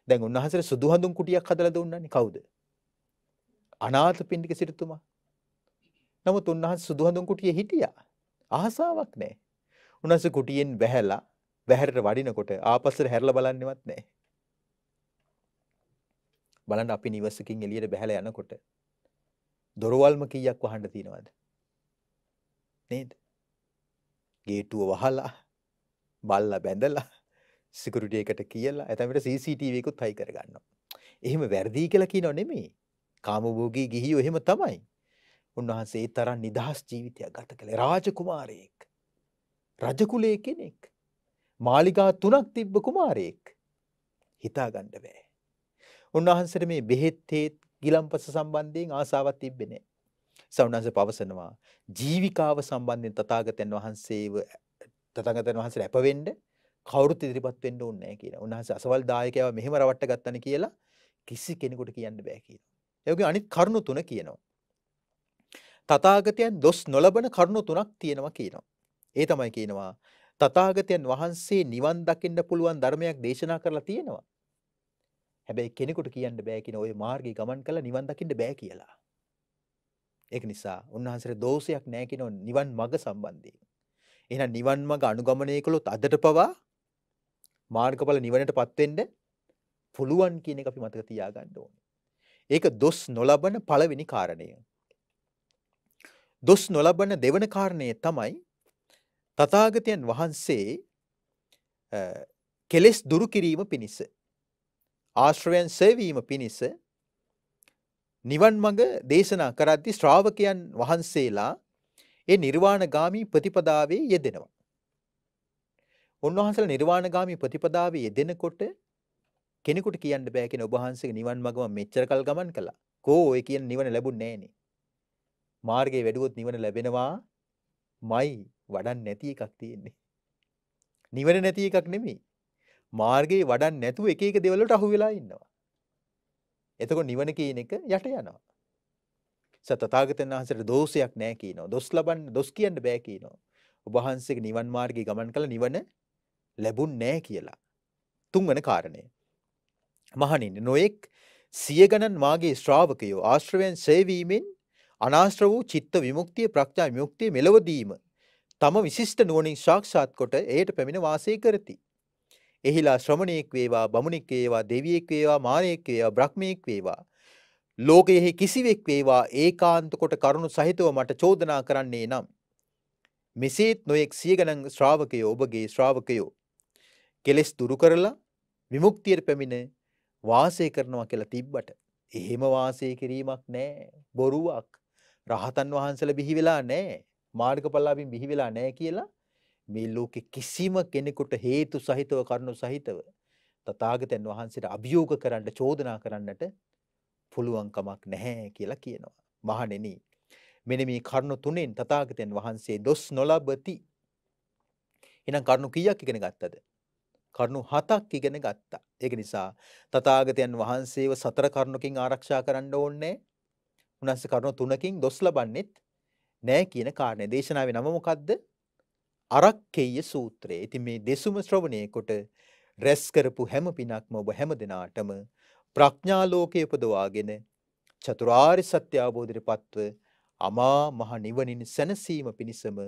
දැන් උන්වහන්සේට සුදු හඳුන් කුටියක් හදලා දුන්නානේ කවුද? අනාථ පිණ්ඩික සිටුතුමා. නමුත් උන්වහන්සේ සුදු හඳුන් කුටියේ හිටියා. ආසාවක් නෑ. උන්වහන්සේ කුටියෙන් බැහැලා බැහැරට වඩිනකොට ආපස්සට හැරලා බලන්නේවත් නෑ. බලන්න අපි නිවසකින් එළියට බැහැලා යනකොට දොරවල්ම කීයක් වහන්න තියෙනවද? නේද? ගේටුව වහලා බල්ල බැඳලා සිකරටියකට කියලා ඇතමට CCTවකුත් හයි කරගන්න. එහෙම වැරදිී කියලා කිය නො නෙමේ කාමභෝගී ගිහිෝ එහෙම තමයි උන්වහන්සේ තරන් නිදහස් ජීවිතයක් ගත කළේ රාජකුමාරයෙක් රජකුලේ කෙනෙක් මාලිගා තුනක් තිබ්බ කුමාරයෙක් හිතාගණ්ඩ බෑ. උන්වහන්සට මේ බෙහෙත්තේත් ගිලම්පස සම්බන්ධයෙන් ආසාවත් තිබ්බෙනේ සවුන්හන්සේ පවසනවා ජීවිකාව සම්බන්ධයෙන් තථාගතයන් වහන්සේව තථාගතයන් වහන්සේට අපවෙන්න කවුරුත් ඉදිරිපත් වෙන්න ඕනේ නැහැ කියලා. උන්වහන්සේ අසවල් දායකයව මෙහෙම රවට්ට ගත්තන කියලා කිසි කෙනෙකුට කියන්න බෑ කියලා. ඒකේ අනිත් කරුණු තුන කියනවා. තථාගතයන් දොස් නොලබන කරුණු තුනක් තියෙනවා කියනවා. ඒ තමයි කියනවා තථාගතයන් වහන්සේ නිවන් දකින්න පුළුවන් ධර්මයක් දේශනා කරලා තියෙනවා. හැබැයි කෙනෙකුට කියන්න බෑ කියන ওই මාර්ගය ගමන් කළා නිවන් දකින්න බෑ කියලා. ඒක නිසා උන්වහන්සේ දෝෂයක් නැහැ කියන නිවන් මඟ සම්බන්ධයෙන්. එහෙනම් නිවන් මඟ අනුගමනය කළොත් අදට පවා මාර්ගඵල නිවනටපත් වෙන්න පුළුවන් කියන එක අපි මතක තියාගන්න ඕනේ. ඒක දොස් නොලබන පළවෙනි කාරණය. දොස් නොලබන දෙවන කාරණය තමයි තථාගතයන් වහන්සේ කෙලෙස් දුරු කිරීම පිණිස ආශ්‍රවයන් සෙවීම පිණිස නිවන් මඟ දේශනා කරද්දි ශ්‍රාවකයන් වහන්සේලා ඒ නිර්වාණගාමී ප්‍රතිපදාවේ යෙදෙනවා. උන්වහන්සේලා නිර්වාණගාමී ප්‍රතිපදාවේ යෙදෙනකොට කෙනෙකුට කියන්න බෑ කියන ඔබ වහන්සේගේ නිවන් මගම මෙච්චර කල් ගමන් කළා. කෝ ඔය කියන නිවන ලැබුන්නේ නෑනේ. මාර්ගයේ වැඩුවොත් නිවන ලැබෙනවා. මයි වඩන් නැති එකක් තියෙන්නේ. නිවන නැති එකක් නෙමෙයි. මාර්ගයේ වඩන් නැතුව එක එක දේවල් වලට අහු වෙලා ඉන්නවා. එතකොට නිවන කියන එක යට යනවා. සතතාගතයන් වහන්සේට දෝෂයක් නැහැ කියනවා. දොස් ලබන්න දොස් කියන්න බෑ කියනවා. ඔබ වහන්සේගේ නිවන් මාර්ගයේ ගමන් කළ නිවන ලැබුන්නේ නැහැ කියලා. තුන්වන කාරණය. මහණෙනි නොඑක් සිය ගණන් මාගේ ශ්‍රාවකයෝ ආශ්‍රවයන් සේවීමෙන් අනාශ්‍ර වූ චිත්ත විමුක්තිය ප්‍රඥා විමුක්තිය මෙලවදීම තම විශිෂ්ට නුවණින් සාක්ෂාත් කොට එයට පැමිණ වාසය කරති. එහිලා ශ්‍රමණයෙක් වේවා බමුණෙක් වේවා දෙවියෙක් වේවා මානෙක් වේවා බ්‍රහ්මයෙක් වේවා ලෝකයෙහි කිසිවෙක් වේවා ඒකාන්ත කොට කරුණු සහිතව මට චෝදනා කරන්නේ නම් මෙසේත් නොයෙක් සියගණන් ශ්‍රාවකයෝ ඔබගේ ශ්‍රාවකයෝ කෙලෙස් දුරු කරලා විමුක්තියට පැමිණ වාසය කරනවා කියලා තිබ්බට එහෙම වාසය කිරීමක් නෑ බොරුවක් රහතන් වහන්සල බිහි වෙලා නෑ මාර්ගඵලලාභින් බිහි වෙලා නෑ කියලා මේ ලෝකේ කිසිම කෙනෙකුට හේතු සහිතව කරුණු සහිතව තථාගතයන් වහන්සේට අභියෝග කරන්න චෝදනා කරන්නට පුළුවන් කමක් නැහැ කියලා කියනවා. මහණෙනි මෙන්න මේ කරුණු තුනෙන් තථාගතයන් වහන්සේ දොස් නොලබති. එහෙනම් කරුණු කීයක් ඉගෙන ගත්තද? කරුණු හතක් ඉගෙන ගත්තා. ඒක නිසා තථාගතයන් වහන්සේව සතර කරුණකින් ආරක්ෂා කරන්න ඕනේ. උන්වහන්සේ කරුණු තුනකින් දොස් ලබන්නේත් නෑ කියන කාරණේ. දේශනාවේ නම මොකද්ද? අරක්කෙය සූත්‍රය. ඉතින් මේ දෙසුම ශ්‍රවණය කොට රැස් කරපු හැම පිනක්ම ඔබ හැම දිනාටම ප්‍රඥා ලෝකයේ උපදවාගෙන චතුරාර්ය සත්‍ය අවබෝධයටපත්ව අමා මහ නිවනින් සැනසීම පිණිසම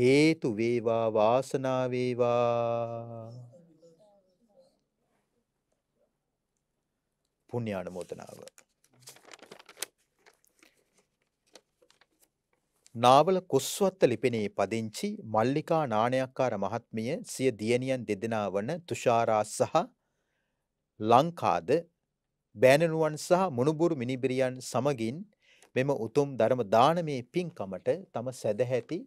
හේතු වේවා වාසනාව වේවා පුණ්‍යානුමෝදනාව නාවල කොස්වත්ත ලිපිනේ පදිංචි මල්ලිකා නානයක්කාර මහත්මිය සිය දියණියන් දෙදෙනා වන තුෂාරා සහ ලංකාද බෑනනුවන් සහ මුණුබුරු මිනිබිරියන් සමගින් මෙම උතුම් ධර්ම දානමේ පින්කමට තම සැදැහැති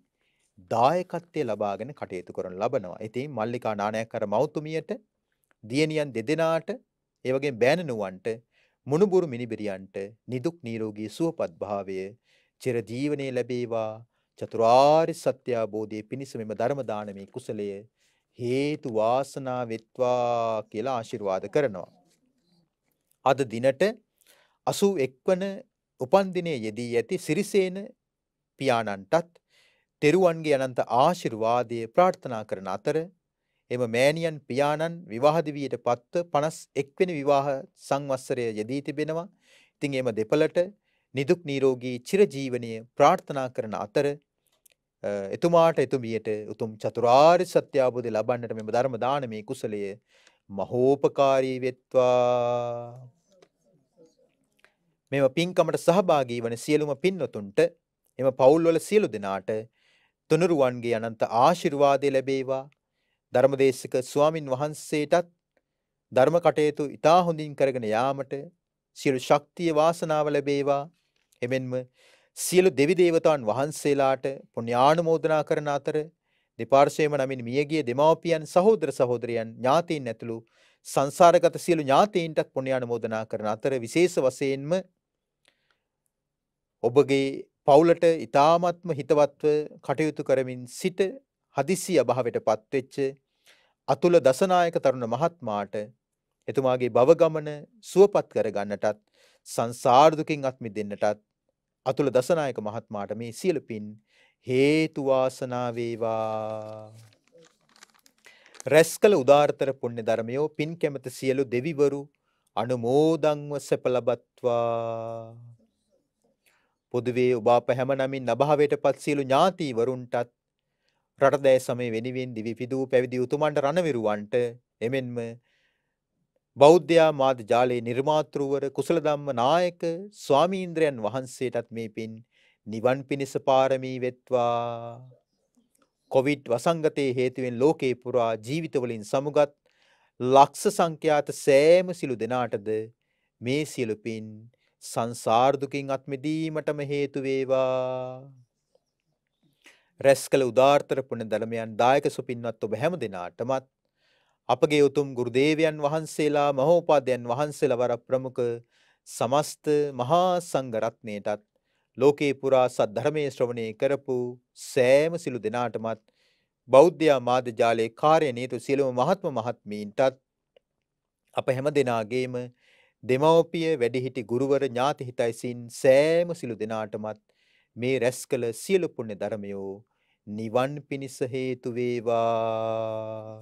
දායකත්වය ලබාගෙන කටයුතු කරන ලබනවා. ඉතින් මල්ලිකා නානයක්කාර මෞතුමියට දියණියන් දෙදෙනාට ඒ වගේම බෑනනුවන්ට මුණුබුරු මිනිබිරියන්ට නිදුක් නිරෝගී සුවපත් භාවය චිර ජීවනයේ ලැබේවා චතුරාර්ය සත්‍ය අවබෝධයේ පිණිස මෙම ධර්ම දානමේ කුසලය හේතු වාසනා වෙත්වා කියලා ආශිර්වාද කරනවා. අද දිනට 81 වන උපන් දිනයේ යෙදී ඇති සිරිසේන පියාණන්ටත් තෙරුවන්ගේ අනන්ත ආශිර්වාදය ප්‍රාර්ථනා කරන අතර එම මෑණියන් පියාණන් විවාහ දිවියට පත්ව 51 වෙනි විවාහ සංවත්සරය යෙදී තිබෙනවා. ඉතින් එම දෙපළට නිදුක් නීරෝගී චිරජීවනය ප්‍රාර්ථනා කරන අතර එතුමාට එතුමියට උතුම් චතුරාර් සත්‍යාබෝධය ලබන්නට මෙම ධර්ම දානමේ කුසලය මහෝපකාරී වෙත්වා මෙම පින්කමට සහභාගී වන සියලුම පින්නතුන්ට එම පවුල්වල සියලු දෙනාට තුනුරුවන්ගේ අනන්ත ආශිර්වාදය ලැබේවා ධර්මදේශක ස්වාමින් වහන්සේටත් ධර්ම කටයුතු ඉතා හොඳින් කරගෙන යාමට සියලු ශක්තිය වාසනාව ලැබේවා එමෙන්ම සියලු දෙවි දේවතාවුන් වහන්සේලාට පුණ්‍යානුමෝදනා කරන අතර දෙපාර්ශ්වයේම නමින් මියගිය දෙමාපියන් සහෝදර සහෝදරයන් ඥාතීන් ඇතුළු සංසාරගත සියලු ඥාතීන්ටත් පුණ්‍යානුමෝදනා කරන අතර විශේෂ වශයෙන්ම ඔබගේ පවුලට ඊ타මත්ම හිතවත්ව කටයුතු කරමින් සිට හදිසි අභාවයට පත්වෙච්ච අතුල දසනායක තරුණ මහත්මාට එතුමාගේ භව ගමන සුවපත් කර ගන්නටත් සංසාර දුකින් අත් මිදෙන්නටත් අතුල දසනායක මහත්මයාට මේ සියලු පින් හේතු වාසනා වේවා. රැස්කල උදාාරතර පුණ්‍ය ධර්මයෝ පින් කැමත සියලු දෙවිවරු අනුමෝදන්ව සැප ලබත්වා. පොදුවේ ඔබ අප හැම නමින් අභාවයටපත් සියලු ඥාතිවරුන්ටත් රටදෑ සමය වෙනුවෙන් දිවි පිදූ පැවිදි උතුමන්ට රණවිරුවන්ට එමෙන්ම බෞද්ධයා මාධ ජාලයේ නිර්මාතෘවර කුසලදම්ම නායක ස්වාමීන්ද්‍රයන් වහන්සේටත් මේ පින් නිවන් පිණිස පාරමී වෙත්වා. කොවිඩ් වසංගතයේ හේතුවෙන් ලෝකේ පුරා ජීවිතවලින් සමුගත් ලක්ෂ සංඛ්‍යාත සෑම සිළු දෙනාටද මේ සියලු පින් සංසාර්දුකින් අත්මිදීමටම හේතු වේවා. රැස් කළ උදාර්ථර පුණ ධර්මයන් දායක සුපින්වත් ඔබ හැම දෙනාටමත් අපගේ උතුම් ගුරුදේවයන් වහන්සේලා මහෝපාදයන් වහන්සේලා වර ප්‍රමුඛ සමස්ත මහා සංඝරත්නයටත් ලෝකේ පුරා සද්ධර්මයේ ශ්‍රවණය කරපු සෑම සිළු දෙනාටමත් බෞද්ධ ආමාද ජාලේ කාර්ය නීතු සියලුම මහත්ම මහත්මීන්ටත් අප හැම දෙනාගේම දෙමව්පිය වැඩිහිටි ගුරුවර ඥාති හිතයිසින් සෑම සිළු දෙනාටමත් මේ රැස් කළ සියලු පුණ්‍ය ධර්මයෝ නිවන් පිණිස හේතු වේවා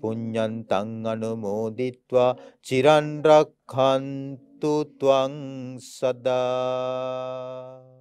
පුඤ්ඤන්තං අනුමෝදිත්වා චිරන් රක්ඛන්තු ත්වං සදා